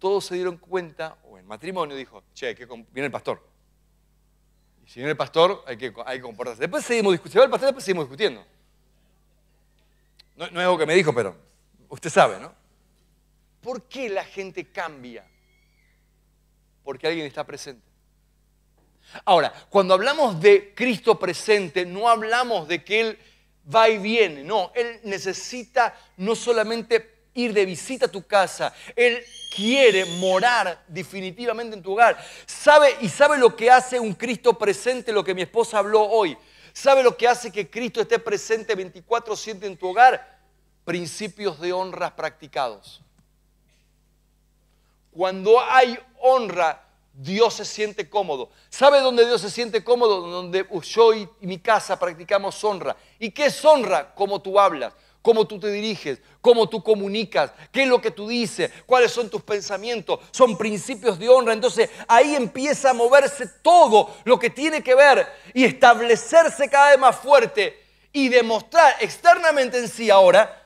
todos se dieron cuenta, o el matrimonio dijo, che, viene el pastor. Y si viene el pastor, hay que, hay que comportarse. Después seguimos discutiendo. el pastor, después seguimos discutiendo. no es algo que me dijo, pero usted sabe, ¿no? ¿Por qué la gente cambia? Porque alguien está presente. Ahora, cuando hablamos de Cristo presente, no hablamos de que Él va y viene, no, Él necesita no solamente ir de visita a tu casa, Él quiere morar definitivamente en tu hogar. Sabe y sabe lo que hace un Cristo presente, lo que mi esposa habló hoy. Sabe lo que hace que Cristo esté presente 24/7 en tu hogar. Principios de honras practicados. Cuando hay honra, Dios se siente cómodo. ¿Sabe dónde Dios se siente cómodo? Donde yo y mi casa practicamos honra. ¿Y qué es honra? Cómo tú hablas, cómo tú te diriges, cómo tú comunicas, qué es lo que tú dices, cuáles son tus pensamientos, son principios de honra. Entonces ahí empieza a moverse todo lo que tiene que ver y establecerse cada vez más fuerte y demostrar externamente en sí ahora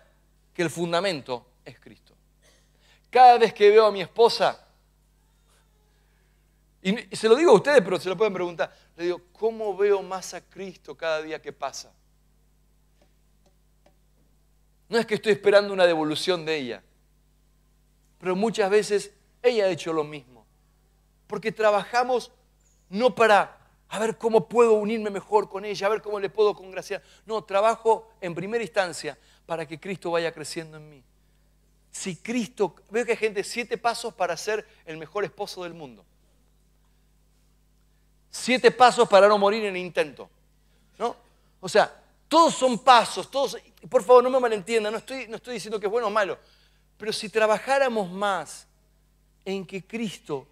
que el fundamento es Cristo. Cada vez que veo a mi esposa, y se lo digo a ustedes, pero se lo pueden preguntar. Le digo, ¿cómo veo más a Cristo cada día que pasa? No es que estoy esperando una devolución de ella, pero muchas veces ella ha hecho lo mismo. Porque trabajamos no para a ver cómo puedo unirme mejor con ella, a ver cómo le puedo congraciar. No, trabajo en primera instancia para que Cristo vaya creciendo en mí. Si Cristo, veo que hay gente siete pasos para ser el mejor esposo del mundo. Siete pasos para no morir en intento. ¿No? O sea, todos son pasos, todos. Por favor, no me malentiendan, no estoy, no estoy diciendo que es bueno o malo. Pero si trabajáramos más en que Cristo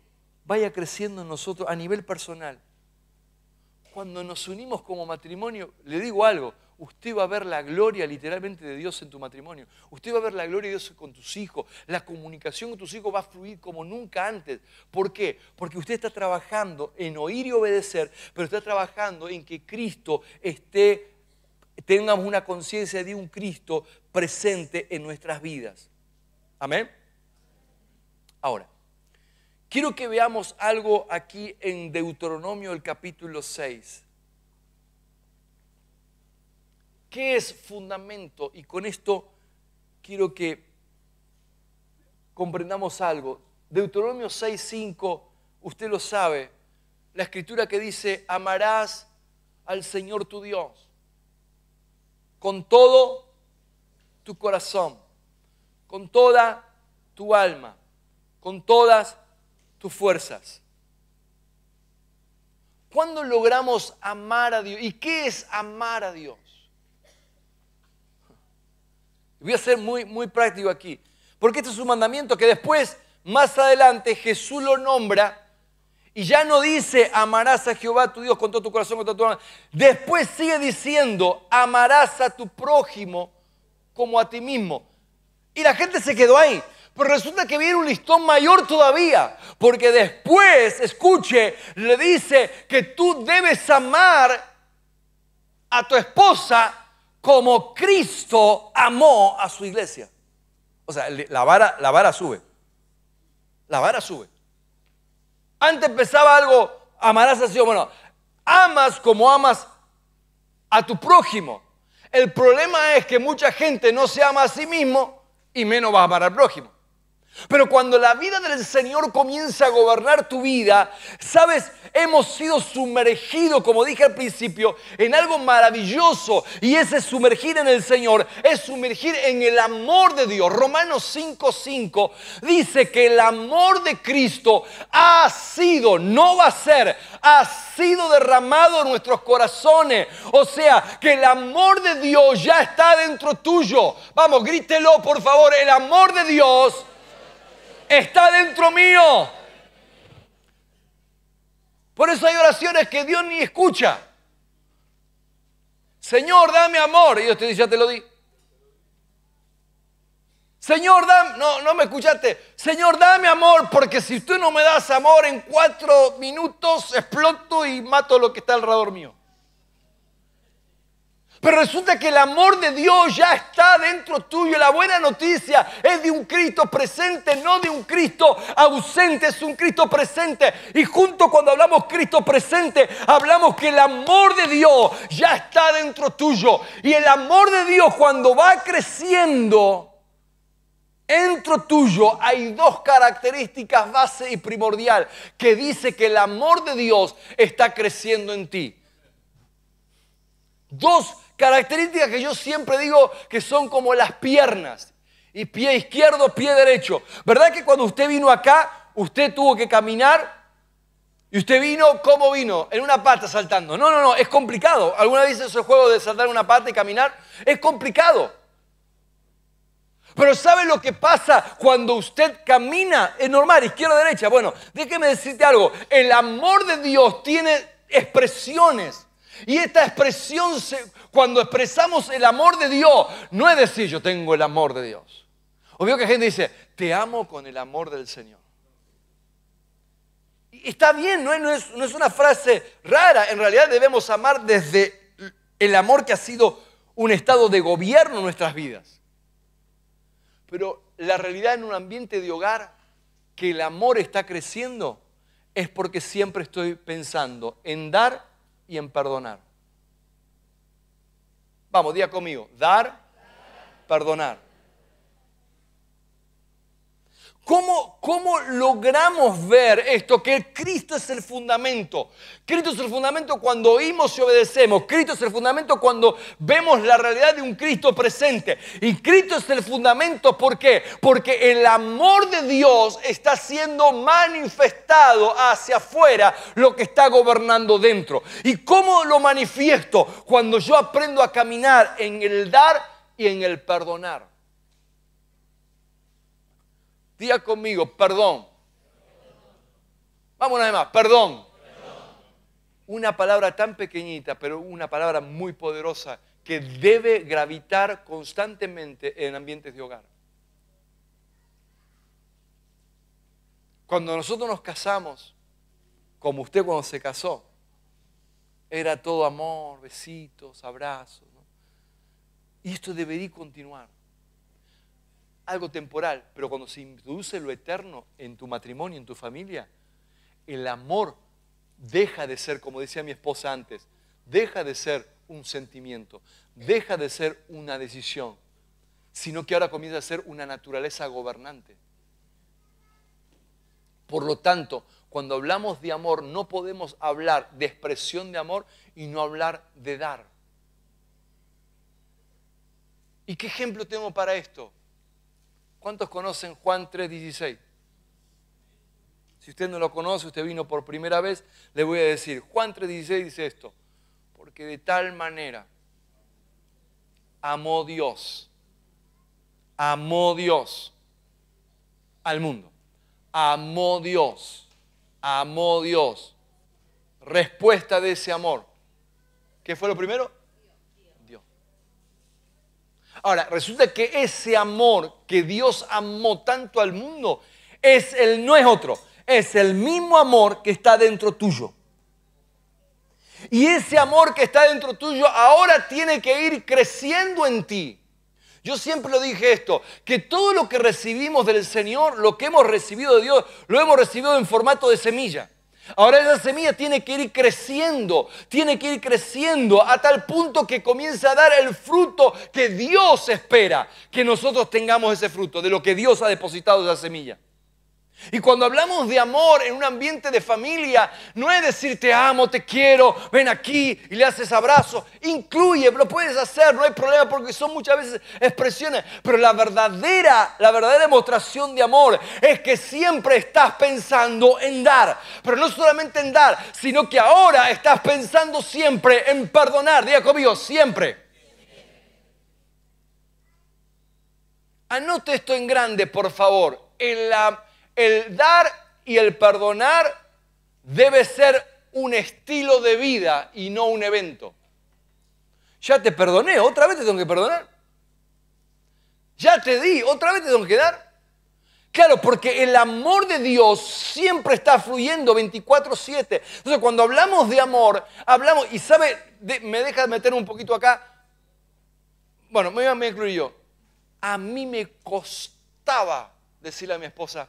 vaya creciendo en nosotros a nivel personal, cuando nos unimos como matrimonio, le digo algo, Usted va a ver la gloria literalmente de Dios en tu matrimonio. Usted va a ver la gloria de Dios con tus hijos. La comunicación con tus hijos va a fluir como nunca antes. ¿Por qué? Porque usted está trabajando en oír y obedecer, pero está trabajando en que Cristo esté, tengamos una conciencia de un Cristo presente en nuestras vidas. Amén. Ahora, quiero que veamos algo aquí en Deuteronomio el capítulo 6. ¿Qué es fundamento? Y con esto quiero que comprendamos algo. Deuteronomio 6.5, usted lo sabe, la escritura que dice, amarás al Señor tu Dios con todo tu corazón, con toda tu alma, con todas tus fuerzas. ¿Cuándo logramos amar a Dios? ¿Y qué es amar a Dios? Voy a ser muy, muy práctico aquí. Porque este es un mandamiento que después, más adelante, Jesús lo nombra y ya no dice, amarás a Jehová tu Dios con todo tu corazón, con toda tu Después sigue diciendo, amarás a tu prójimo como a ti mismo. Y la gente se quedó ahí. Pero resulta que viene un listón mayor todavía. Porque después, escuche, le dice que tú debes amar a tu esposa como Cristo amó a su iglesia. O sea, la vara, la vara sube. La vara sube. Antes empezaba algo, amarás así, bueno, amas como amas a tu prójimo. El problema es que mucha gente no se ama a sí mismo y menos va a amar al prójimo. Pero cuando la vida del Señor comienza a gobernar tu vida, sabes, hemos sido sumergidos, como dije al principio, en algo maravilloso. Y ese sumergir en el Señor es sumergir en el amor de Dios. Romanos 5:5 dice que el amor de Cristo ha sido, no va a ser, ha sido derramado en nuestros corazones. O sea, que el amor de Dios ya está dentro tuyo. Vamos, grítelo, por favor. El amor de Dios está dentro mío. Por eso hay oraciones que Dios ni escucha. Señor, dame amor. Y yo te dice, ya te lo di. Señor, dame, no, no me escuchaste. Señor, dame amor, porque si tú no me das amor, en cuatro minutos exploto y mato lo que está alrededor mío. Pero resulta que el amor de Dios ya está dentro tuyo. La buena noticia es de un Cristo presente, no de un Cristo ausente, es un Cristo presente. Y junto cuando hablamos Cristo presente, hablamos que el amor de Dios ya está dentro tuyo. Y el amor de Dios cuando va creciendo dentro tuyo hay dos características base y primordial que dice que el amor de Dios está creciendo en ti. Dos Características que yo siempre digo que son como las piernas. Y pie izquierdo, pie derecho. ¿Verdad que cuando usted vino acá, usted tuvo que caminar? Y usted vino, ¿cómo vino? En una pata saltando. No, no, no, es complicado. ¿Alguna vez ese juego de saltar una pata y caminar? Es complicado. Pero ¿sabe lo que pasa cuando usted camina? Es normal, izquierda, derecha. Bueno, déjeme decirte algo. El amor de Dios tiene expresiones y esta expresión, cuando expresamos el amor de Dios, no es decir yo tengo el amor de Dios. Obvio que que gente dice, te amo con el amor del Señor. está bien, no es, no es una frase rara. En realidad debemos amar desde el amor que ha sido un estado de gobierno en nuestras vidas. Pero la realidad en un ambiente de hogar, que el amor está creciendo, es porque siempre estoy pensando en dar y en perdonar. Vamos, día conmigo. Dar, perdonar. ¿Cómo, logramos ver esto? Que Cristo es el fundamento. Cristo es el fundamento cuando oímos y obedecemos. Cristo es el fundamento cuando vemos la realidad de un Cristo presente. Y Cristo es el fundamento, ¿por qué? Porque el amor de Dios está siendo manifestado hacia afuera lo que está gobernando dentro. ¿Y cómo lo manifiesto? Cuando yo aprendo a caminar en el dar y en el perdonar. Diga conmigo, perdón. Vamos además, más, perdón. Una palabra tan pequeñita, pero una palabra muy poderosa que debe gravitar constantemente en ambientes de hogar. Cuando nosotros nos casamos, como usted cuando se casó, era todo amor, besitos, abrazos. Y esto debería continuar algo temporal, pero cuando se introduce lo eterno en tu matrimonio, en tu familia, el amor deja de ser, como decía mi esposa antes, deja de ser un sentimiento, deja de ser una decisión, sino que ahora comienza a ser una naturaleza gobernante. Por lo tanto, cuando hablamos de amor, no podemos hablar de expresión de amor y no hablar de dar. ¿Y qué ejemplo tengo para esto? ¿Cuántos conocen Juan 3:16? Si usted no lo conoce, usted vino por primera vez, le voy a decir, Juan 3:16 dice esto, porque de tal manera amó Dios, amó Dios al mundo, amó Dios, amó Dios. Respuesta de ese amor. ¿Qué fue lo primero? Ahora, resulta que ese amor que Dios amó tanto al mundo es el, no es otro, es el mismo amor que está dentro tuyo. Y ese amor que está dentro tuyo ahora tiene que ir creciendo en ti. Yo siempre lo dije esto, que todo lo que recibimos del Señor, lo que hemos recibido de Dios, lo hemos recibido en formato de semilla. Ahora esa semilla tiene que ir creciendo, tiene que ir creciendo a tal punto que comience a dar el fruto que Dios espera, que nosotros tengamos ese fruto, de lo que Dios ha depositado esa semilla. Y cuando hablamos de amor en un ambiente de familia, no es decir te amo, te quiero, ven aquí y le haces abrazo. Incluye, lo puedes hacer, no hay problema porque son muchas veces expresiones. Pero la verdadera, la verdadera demostración de amor es que siempre estás pensando en dar. Pero no solamente en dar, sino que ahora estás pensando siempre en perdonar. Diga conmigo, siempre. Anote esto en grande, por favor. En la el dar y el perdonar debe ser un estilo de vida y no un evento. Ya te perdoné, otra vez te tengo que perdonar. Ya te di, otra vez te tengo que dar. Claro, porque el amor de Dios siempre está fluyendo 24/7. Entonces, cuando hablamos de amor, hablamos, y sabe, me deja meter un poquito acá. Bueno, me voy a incluir yo. A mí me costaba decirle a mi esposa,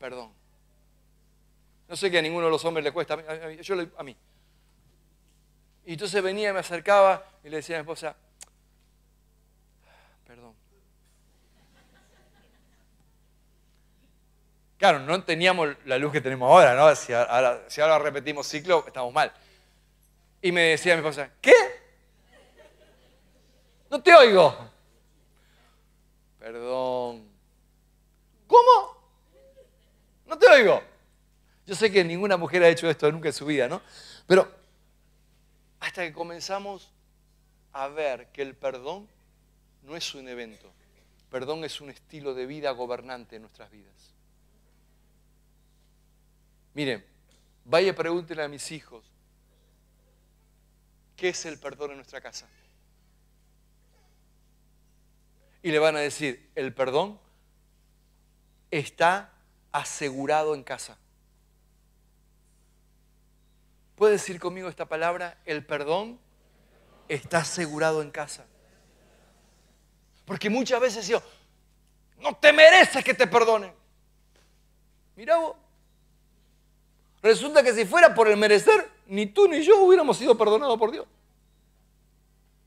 perdón. No sé que a ninguno de los hombres le cuesta, a mí, yo, a mí. Y entonces venía, me acercaba y le decía a mi esposa, perdón. Claro, no teníamos la luz que tenemos ahora, ¿no? Si ahora, si ahora repetimos ciclo, estamos mal. Y me decía mi esposa, ¿qué? No te oigo. sé que ninguna mujer ha hecho esto nunca en su vida, ¿no? Pero hasta que comenzamos a ver que el perdón no es un evento, perdón es un estilo de vida gobernante en nuestras vidas. Miren, vaya pregúntenle a mis hijos, ¿qué es el perdón en nuestra casa? Y le van a decir, el perdón está asegurado en casa. Puedes decir conmigo esta palabra? El perdón está asegurado en casa. Porque muchas veces yo, no te mereces que te perdonen. Mira, vos. Resulta que si fuera por el merecer, ni tú ni yo hubiéramos sido perdonados por Dios.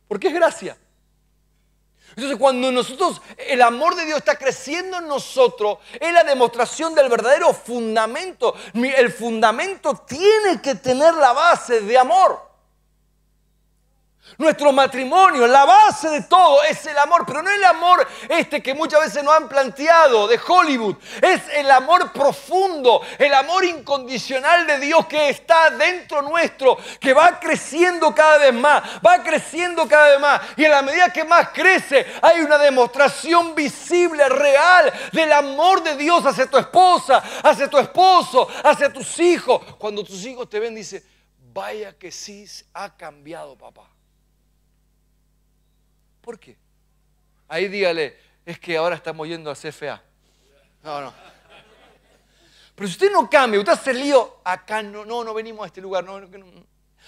Porque es gracia. Entonces cuando nosotros, el amor de Dios está creciendo en nosotros, es la demostración del verdadero fundamento. El fundamento tiene que tener la base de amor. Nuestro matrimonio, la base de todo es el amor, pero no el amor este que muchas veces nos han planteado de Hollywood, es el amor profundo, el amor incondicional de Dios que está dentro nuestro, que va creciendo cada vez más, va creciendo cada vez más, y en la medida que más crece hay una demostración visible, real, del amor de Dios hacia tu esposa, hacia tu esposo, hacia tus hijos. Cuando tus hijos te ven, dice, vaya que sí ha cambiado papá. ¿Por qué? Ahí dígale, es que ahora estamos yendo a CFA. No, no. Pero si usted no cambia, usted hace lío acá, no, no, no venimos a este lugar. O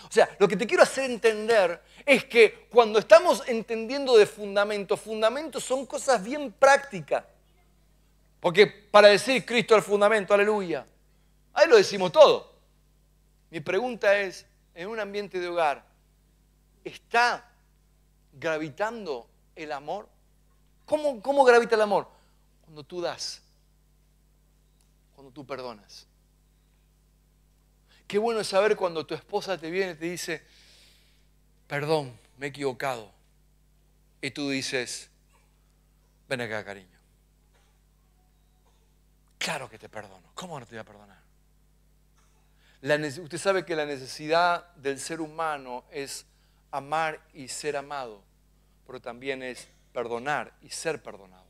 sea, lo que te quiero hacer entender es que cuando estamos entendiendo de fundamentos, fundamentos son cosas bien prácticas. Porque para decir Cristo es el fundamento, aleluya, ahí lo decimos todo. Mi pregunta es, en un ambiente de hogar, ¿está gravitando el amor. ¿Cómo, gravita el amor? Cuando tú das, cuando tú perdonas. Qué bueno es saber cuando tu esposa te viene y te dice, perdón, me he equivocado. Y tú dices, ven acá, cariño. Claro que te perdono. ¿Cómo no te voy a perdonar? usted sabe que la necesidad del ser humano es amar y ser amado, pero también es perdonar y ser perdonado.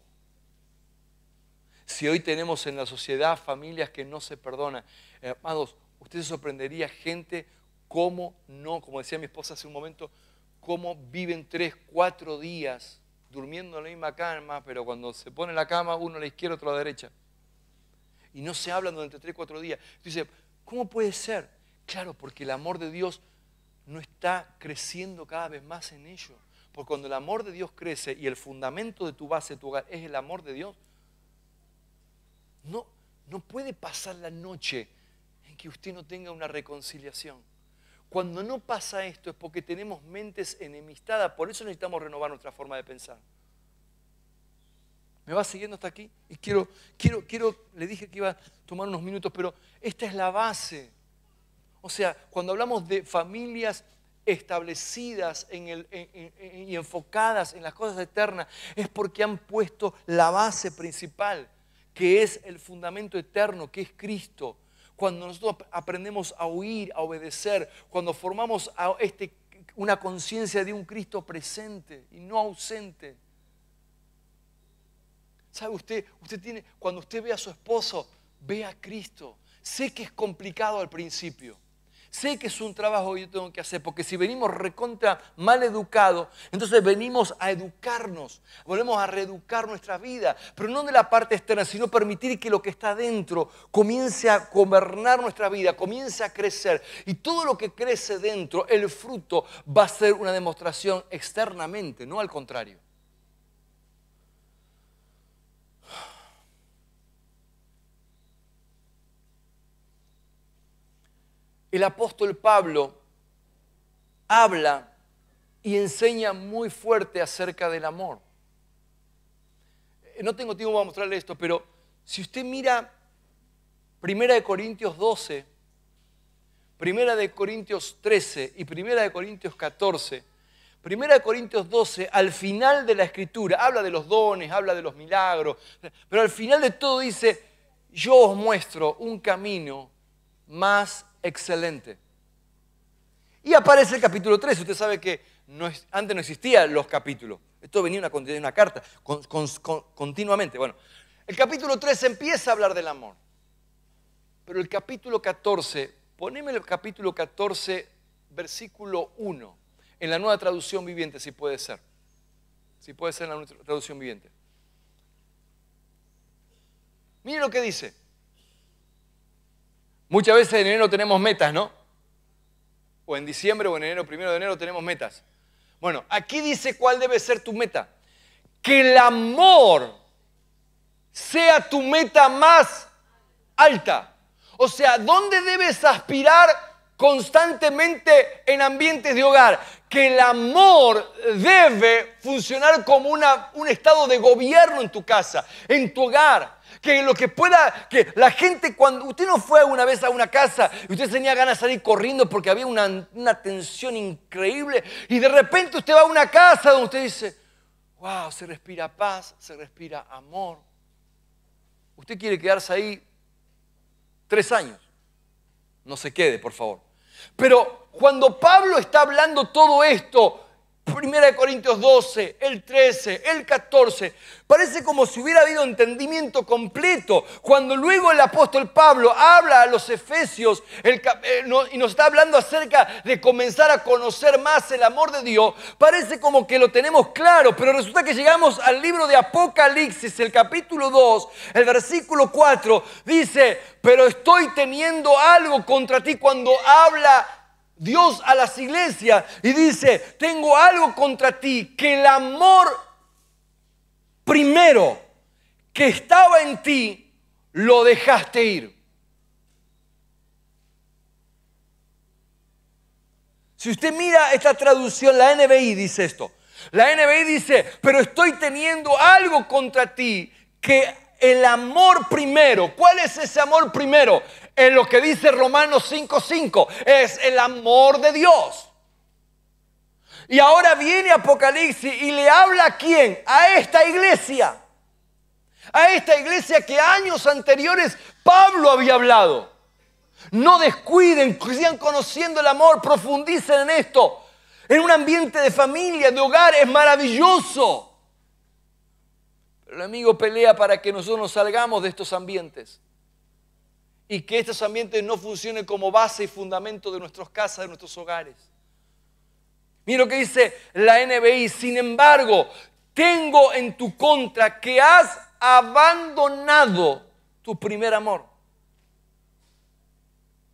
Si hoy tenemos en la sociedad familias que no se perdonan, eh, amados, usted se sorprendería gente cómo no, como decía mi esposa hace un momento, cómo viven tres, cuatro días durmiendo en la misma cama, pero cuando se pone la cama, uno a la izquierda, otro a la derecha. Y no se hablan durante tres, cuatro días. Dice, ¿cómo puede ser? Claro, porque el amor de Dios no está creciendo cada vez más en ello. Porque cuando el amor de Dios crece y el fundamento de tu base, tu hogar, es el amor de Dios, no, no puede pasar la noche en que usted no tenga una reconciliación. Cuando no pasa esto es porque tenemos mentes enemistadas, por eso necesitamos renovar nuestra forma de pensar. ¿Me va siguiendo hasta aquí? Y quiero, quiero, quiero, le dije que iba a tomar unos minutos, pero esta es la base. O sea, cuando hablamos de familias establecidas y enfocadas en las cosas eternas, es porque han puesto la base principal, que es el fundamento eterno, que es Cristo. Cuando nosotros aprendemos a oír, a obedecer, cuando formamos a este, una conciencia de un Cristo presente y no ausente. ¿Sabe usted? Usted tiene, cuando usted ve a su esposo, ve a Cristo. Sé que es complicado al principio Sé que es un trabajo que yo tengo que hacer, porque si venimos recontra mal educados, entonces venimos a educarnos, volvemos a reeducar nuestra vida, pero no de la parte externa, sino permitir que lo que está dentro comience a gobernar nuestra vida, comience a crecer. Y todo lo que crece dentro, el fruto, va a ser una demostración externamente, no al contrario. el apóstol Pablo habla y enseña muy fuerte acerca del amor. No tengo tiempo para mostrarle esto, pero si usted mira 1 Corintios 12, 1 Corintios 13 y 1 Corintios 14, 1 Corintios 12, al final de la escritura, habla de los dones, habla de los milagros, pero al final de todo dice, yo os muestro un camino más excelente. Y aparece el capítulo 3. Usted sabe que antes no existían los capítulos. Esto venía una, una carta continuamente. Bueno, el capítulo 3 empieza a hablar del amor. Pero el capítulo 14, poneme el capítulo 14, versículo 1, en la nueva traducción viviente, si puede ser. Si puede ser en la nueva traducción viviente. Miren lo que dice. Muchas veces en enero tenemos metas, ¿no? O en diciembre o en enero, primero de enero tenemos metas. Bueno, aquí dice cuál debe ser tu meta. Que el amor sea tu meta más alta. O sea, ¿dónde debes aspirar constantemente en ambientes de hogar, que el amor debe funcionar como una, un estado de gobierno en tu casa, en tu hogar. Que lo que pueda, que la gente cuando usted no fue alguna vez a una casa y usted tenía ganas de salir corriendo porque había una, una tensión increíble y de repente usted va a una casa donde usted dice, wow, se respira paz, se respira amor. Usted quiere quedarse ahí tres años. No se quede, por favor. Pero cuando Pablo está hablando todo esto, Primera de Corintios 12, el 13, el 14. Parece como si hubiera habido entendimiento completo. Cuando luego el apóstol Pablo habla a los Efesios eh, y nos está hablando acerca de comenzar a conocer más el amor de Dios, parece como que lo tenemos claro, pero resulta que llegamos al libro de Apocalipsis, el capítulo 2, el versículo 4, dice, pero estoy teniendo algo contra ti cuando habla Dios a las iglesias y dice, tengo algo contra ti, que el amor primero que estaba en ti, lo dejaste ir. Si usted mira esta traducción, la NBI dice esto. La NBI dice, pero estoy teniendo algo contra ti, que el amor primero, ¿cuál es ese amor primero? en lo que dice Romanos 5:5, es el amor de Dios. Y ahora viene Apocalipsis y le habla a quién? A esta iglesia. A esta iglesia que años anteriores Pablo había hablado. No descuiden, sigan conociendo el amor, profundicen en esto. En un ambiente de familia, de hogar, es maravilloso. Pero el amigo pelea para que nosotros nos salgamos de estos ambientes y que estos ambientes no funcionen como base y fundamento de nuestras casas, de nuestros hogares. Mira lo que dice la NBI, sin embargo, tengo en tu contra que has abandonado tu primer amor.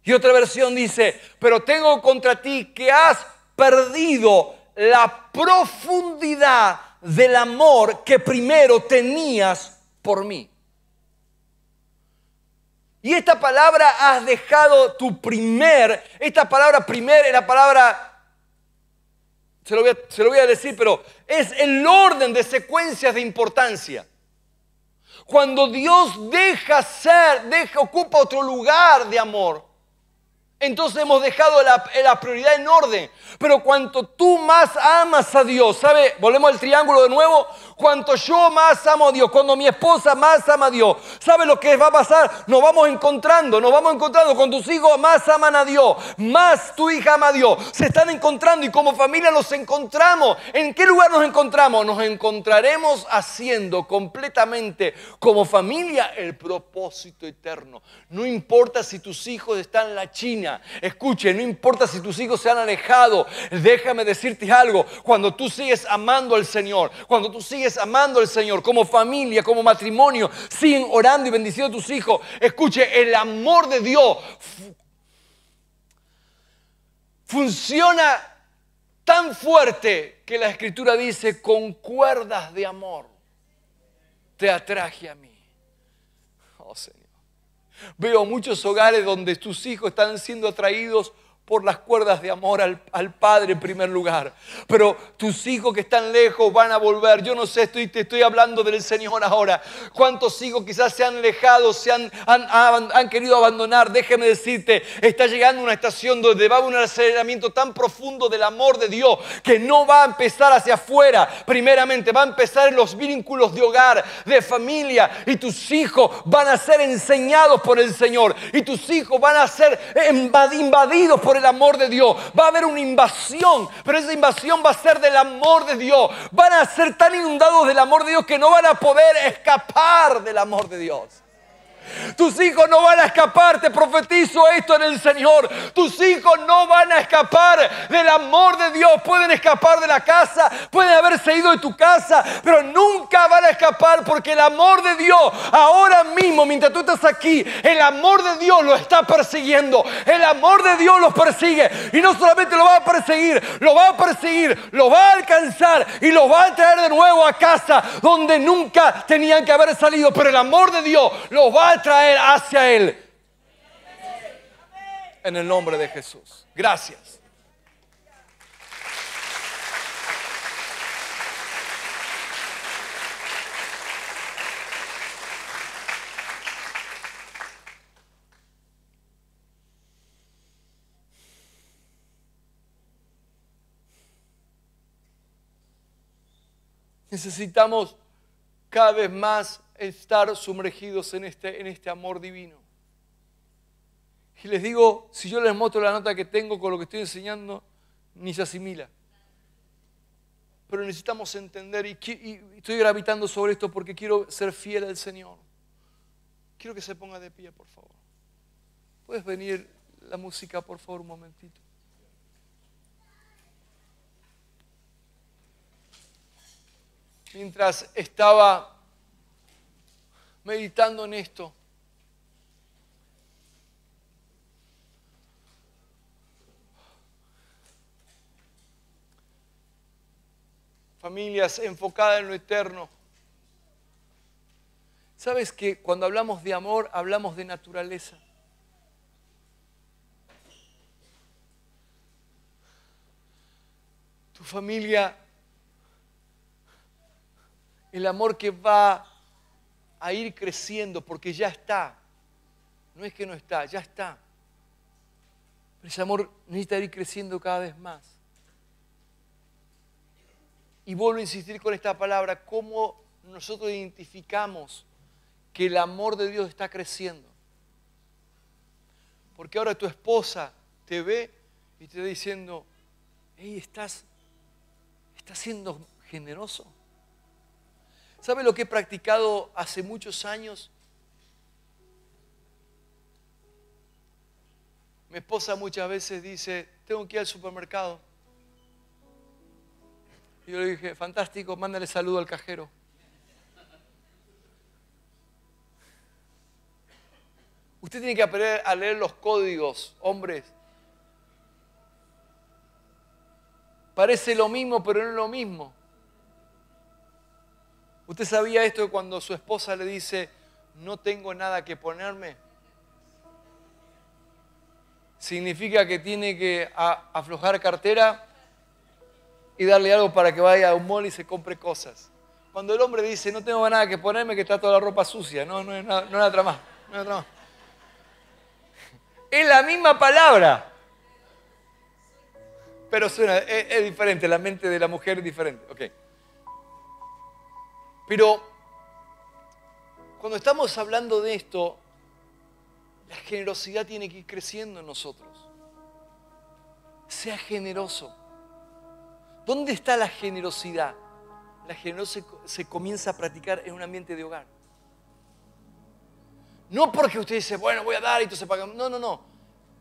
Y otra versión dice, pero tengo contra ti que has perdido la profundidad del amor que primero tenías por mí. Y esta palabra has dejado tu primer, esta palabra primer es la palabra se lo, voy a, se lo, voy a, decir, pero es el orden de secuencias de importancia. Cuando Dios deja ser, deja, ocupa otro lugar de amor, entonces hemos dejado la, prioridad en orden. Pero cuanto tú más amas a Dios, ¿sabe? Volvemos al triángulo de nuevo. Cuanto yo más amo a Dios, cuando mi esposa más ama a Dios, ¿sabe lo que va a pasar? Nos vamos encontrando, nos vamos encontrando. Cuando tus hijos más aman a Dios, más tu hija ama a Dios, se están encontrando y como familia los encontramos. ¿En qué lugar nos encontramos? Nos encontraremos haciendo completamente como familia el propósito eterno. No importa si tus hijos están en la China Escuche, no importa si tus hijos se han alejado, déjame decirte algo. Cuando tú sigues amando al Señor, cuando tú sigues amando al Señor como familia, como matrimonio, siguen orando y bendiciendo a tus hijos. Escuche, el amor de Dios funciona tan fuerte que la escritura dice, con cuerdas de amor te atraje a mí. Veo muchos hogares donde tus hijos están siendo atraídos por las cuerdas de amor al, Padre en primer lugar. Pero tus hijos que están lejos van a volver. Yo no sé, estoy, te estoy hablando del Señor ahora. ¿Cuántos hijos quizás se han alejado, se han, querido abandonar? Déjeme decirte, está llegando una estación donde va a un aceleramiento tan profundo del amor de Dios que no va a empezar hacia afuera, primeramente, va a empezar en los vínculos de hogar, de familia, y tus hijos van a ser enseñados por el Señor, y tus hijos van a ser invadidos por el el amor de Dios. Va a haber una invasión, pero esa invasión va a ser del amor de Dios. Van a ser tan inundados del amor de Dios que no van a poder escapar del amor de Dios. Tus hijos no van a escapar, te profetizo esto en el Señor. Tus hijos no van a escapar del amor de Dios. Pueden escapar de la casa, pueden haberse ido de tu casa, pero nunca van a escapar porque el amor de Dios ahora mismo, mientras tú estás aquí, el amor de Dios lo está persiguiendo. El amor de Dios los persigue. Y no solamente lo va a perseguir, lo va a perseguir, lo va a alcanzar y lo va a traer de nuevo a casa donde nunca tenían que haber salido. Pero el amor de Dios los va a traer hacia Él. En el nombre de Jesús. Gracias. Necesitamos cada vez más estar sumergidos en este, en este amor divino. Y les digo, si yo les muestro la nota que tengo con lo que estoy enseñando, ni se asimila. Pero necesitamos entender, y, y estoy gravitando sobre esto porque quiero ser fiel al Señor. Quiero que se ponga de pie, por favor. ¿Puedes venir la música, por favor, un momentito? Mientras estaba meditando en esto. Familias enfocadas en lo eterno. ¿Sabes que cuando hablamos de amor hablamos de naturaleza? Tu familia, el amor que va a ir creciendo porque ya está. No es que no está, ya está. Pero ese amor necesita ir creciendo cada vez más. Y vuelvo a insistir con esta palabra, cómo nosotros identificamos que el amor de Dios está creciendo. Porque ahora tu esposa te ve y te está diciendo, hey, estás, estás siendo generoso. ¿Sabe lo que he practicado hace muchos años? Mi esposa muchas veces dice, tengo que ir al supermercado. Y yo le dije, fantástico, mándale saludo al cajero. Usted tiene que aprender a leer los códigos, hombres. Parece lo mismo, pero no es lo mismo. ¿Usted sabía esto cuando su esposa le dice, no tengo nada que ponerme? Significa que tiene que aflojar cartera y darle algo para que vaya a un mall y se compre cosas. Cuando el hombre dice, no tengo nada que ponerme, que está toda la ropa sucia, no, no es nada, no es nada más, no es Es la misma palabra, pero suena, es, diferente, la mente de la mujer es diferente. Okay. Pero cuando estamos hablando de esto, la generosidad tiene que ir creciendo en nosotros. Sea generoso. ¿Dónde está la generosidad? La generosidad se, comienza a practicar en un ambiente de hogar. No porque usted dice, bueno, voy a dar y entonces pagamos. No, no, no.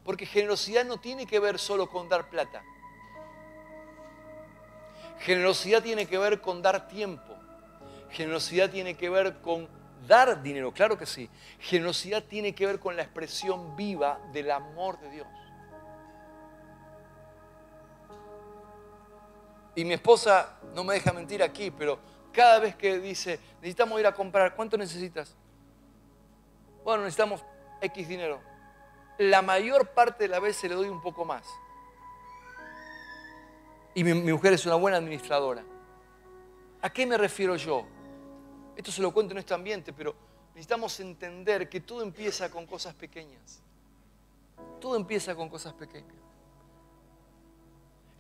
Porque generosidad no tiene que ver solo con dar plata. Generosidad tiene que ver con dar tiempo. Generosidad tiene que ver con dar dinero, claro que sí. Generosidad tiene que ver con la expresión viva del amor de Dios. Y mi esposa no me deja mentir aquí, pero cada vez que dice, necesitamos ir a comprar, ¿cuánto necesitas? Bueno, necesitamos X dinero. La mayor parte de la vez se le doy un poco más. Y mi, mi mujer es una buena administradora. ¿A qué me refiero yo? Esto se lo cuento en este ambiente, pero necesitamos entender que todo empieza con cosas pequeñas. Todo empieza con cosas pequeñas.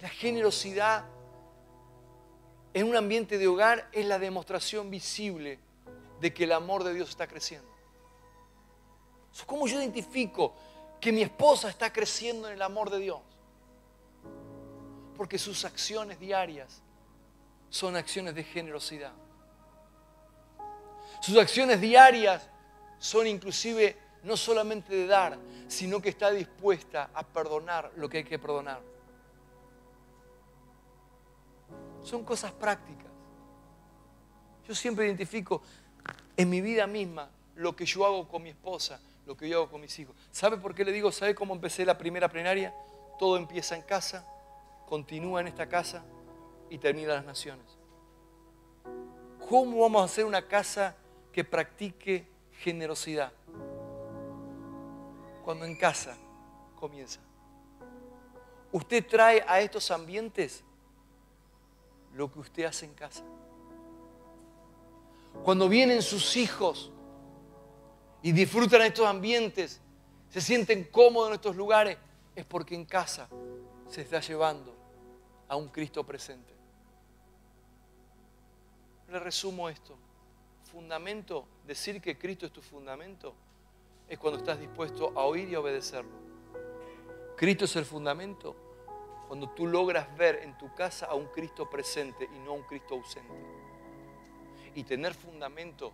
La generosidad en un ambiente de hogar es la demostración visible de que el amor de Dios está creciendo. ¿Cómo yo identifico que mi esposa está creciendo en el amor de Dios? Porque sus acciones diarias son acciones de generosidad. Sus acciones diarias son inclusive no solamente de dar, sino que está dispuesta a perdonar lo que hay que perdonar. Son cosas prácticas. Yo siempre identifico en mi vida misma lo que yo hago con mi esposa, lo que yo hago con mis hijos. ¿Sabe por qué le digo? ¿Sabe cómo empecé la primera plenaria? Todo empieza en casa, continúa en esta casa y termina las naciones. ¿Cómo vamos a hacer una casa que practique generosidad. Cuando en casa comienza. Usted trae a estos ambientes lo que usted hace en casa. Cuando vienen sus hijos y disfrutan estos ambientes, se sienten cómodos en estos lugares, es porque en casa se está llevando a un Cristo presente. Le resumo esto fundamento, decir que Cristo es tu fundamento, es cuando estás dispuesto a oír y a obedecerlo. Cristo es el fundamento cuando tú logras ver en tu casa a un Cristo presente y no a un Cristo ausente. Y tener fundamento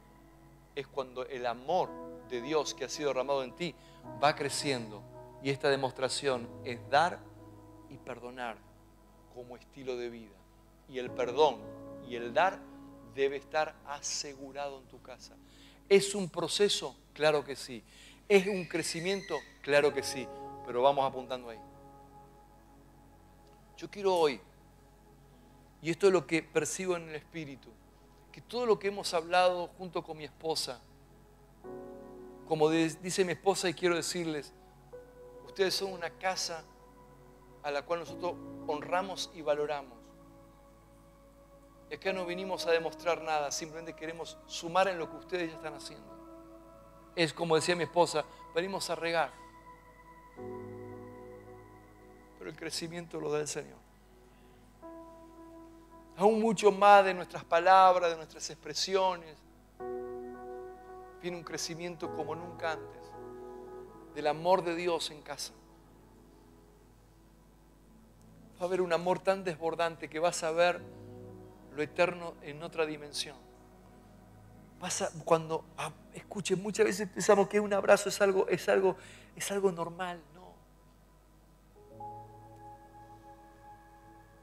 es cuando el amor de Dios que ha sido derramado en ti va creciendo. Y esta demostración es dar y perdonar como estilo de vida. Y el perdón y el dar debe estar asegurado en tu casa. ¿Es un proceso? Claro que sí. ¿Es un crecimiento? Claro que sí. Pero vamos apuntando ahí. Yo quiero hoy, y esto es lo que percibo en el Espíritu, que todo lo que hemos hablado junto con mi esposa, como dice mi esposa y quiero decirles, ustedes son una casa a la cual nosotros honramos y valoramos. Y acá no vinimos a demostrar nada, simplemente queremos sumar en lo que ustedes ya están haciendo. Es como decía mi esposa, venimos a regar. Pero el crecimiento lo da el Señor. Aún mucho más de nuestras palabras, de nuestras expresiones, viene un crecimiento como nunca antes del amor de Dios en casa. Va a haber un amor tan desbordante que vas a ver lo eterno en otra dimensión. Pasa cuando ah, escuchen, muchas veces pensamos que un abrazo es algo, es algo, es algo normal. No.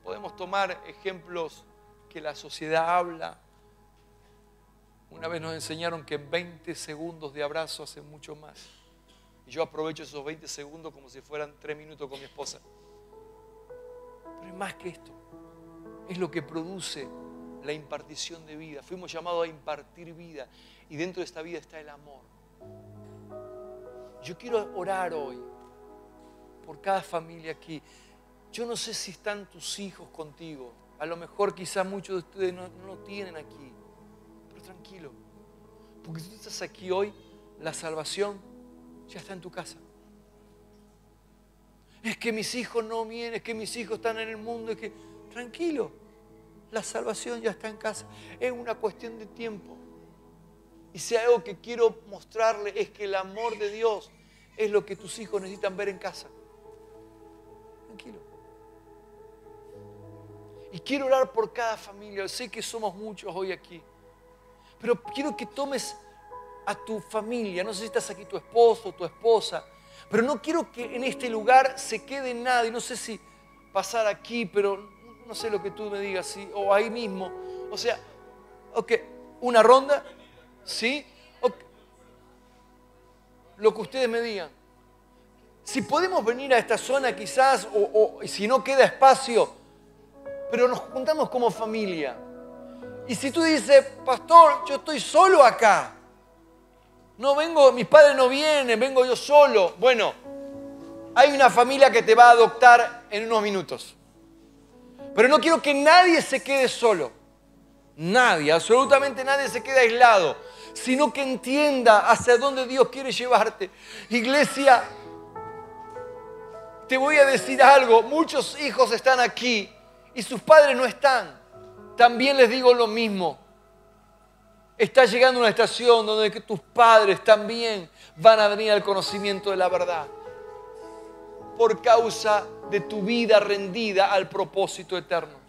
Podemos tomar ejemplos que la sociedad habla. Una vez nos enseñaron que 20 segundos de abrazo hacen mucho más. Y yo aprovecho esos 20 segundos como si fueran 3 minutos con mi esposa. Pero es más que esto. Es lo que produce la impartición de vida. Fuimos llamados a impartir vida y dentro de esta vida está el amor. Yo quiero orar hoy por cada familia aquí. Yo no sé si están tus hijos contigo. A lo mejor quizás muchos de ustedes no, lo tienen aquí. Pero tranquilo. Porque si tú estás aquí hoy, la salvación ya está en tu casa. Es que mis hijos no vienen, es que mis hijos están en el mundo, es que... Tranquilo. La salvación ya está en casa. Es una cuestión de tiempo. Y si algo que quiero mostrarle es que el amor de Dios es lo que tus hijos necesitan ver en casa. Tranquilo. Y quiero orar por cada familia. Sé que somos muchos hoy aquí. Pero quiero que tomes a tu familia. No sé si estás aquí tu esposo, tu esposa. Pero no quiero que en este lugar se quede nadie. No sé si pasar aquí, pero no sé lo que tú me digas, o ahí mismo. O sea, ok, una ronda, ¿sí? o Lo que ustedes me digan. Si podemos venir a esta zona quizás, o, o si no queda espacio, pero nos juntamos como familia. Y si tú dices, pastor, yo estoy solo acá. No vengo, mis padres no vienen, vengo yo solo. Bueno, hay una familia que te va a adoptar en unos minutos. Pero no quiero que nadie se quede solo. Nadie, absolutamente nadie se quede aislado, sino que entienda hacia dónde Dios quiere llevarte. Iglesia, te voy a decir algo, muchos hijos están aquí y sus padres no están. También les digo lo mismo. Está llegando una estación donde tus padres también van a venir al conocimiento de la verdad por causa de de tu vida rendida al propósito eterno.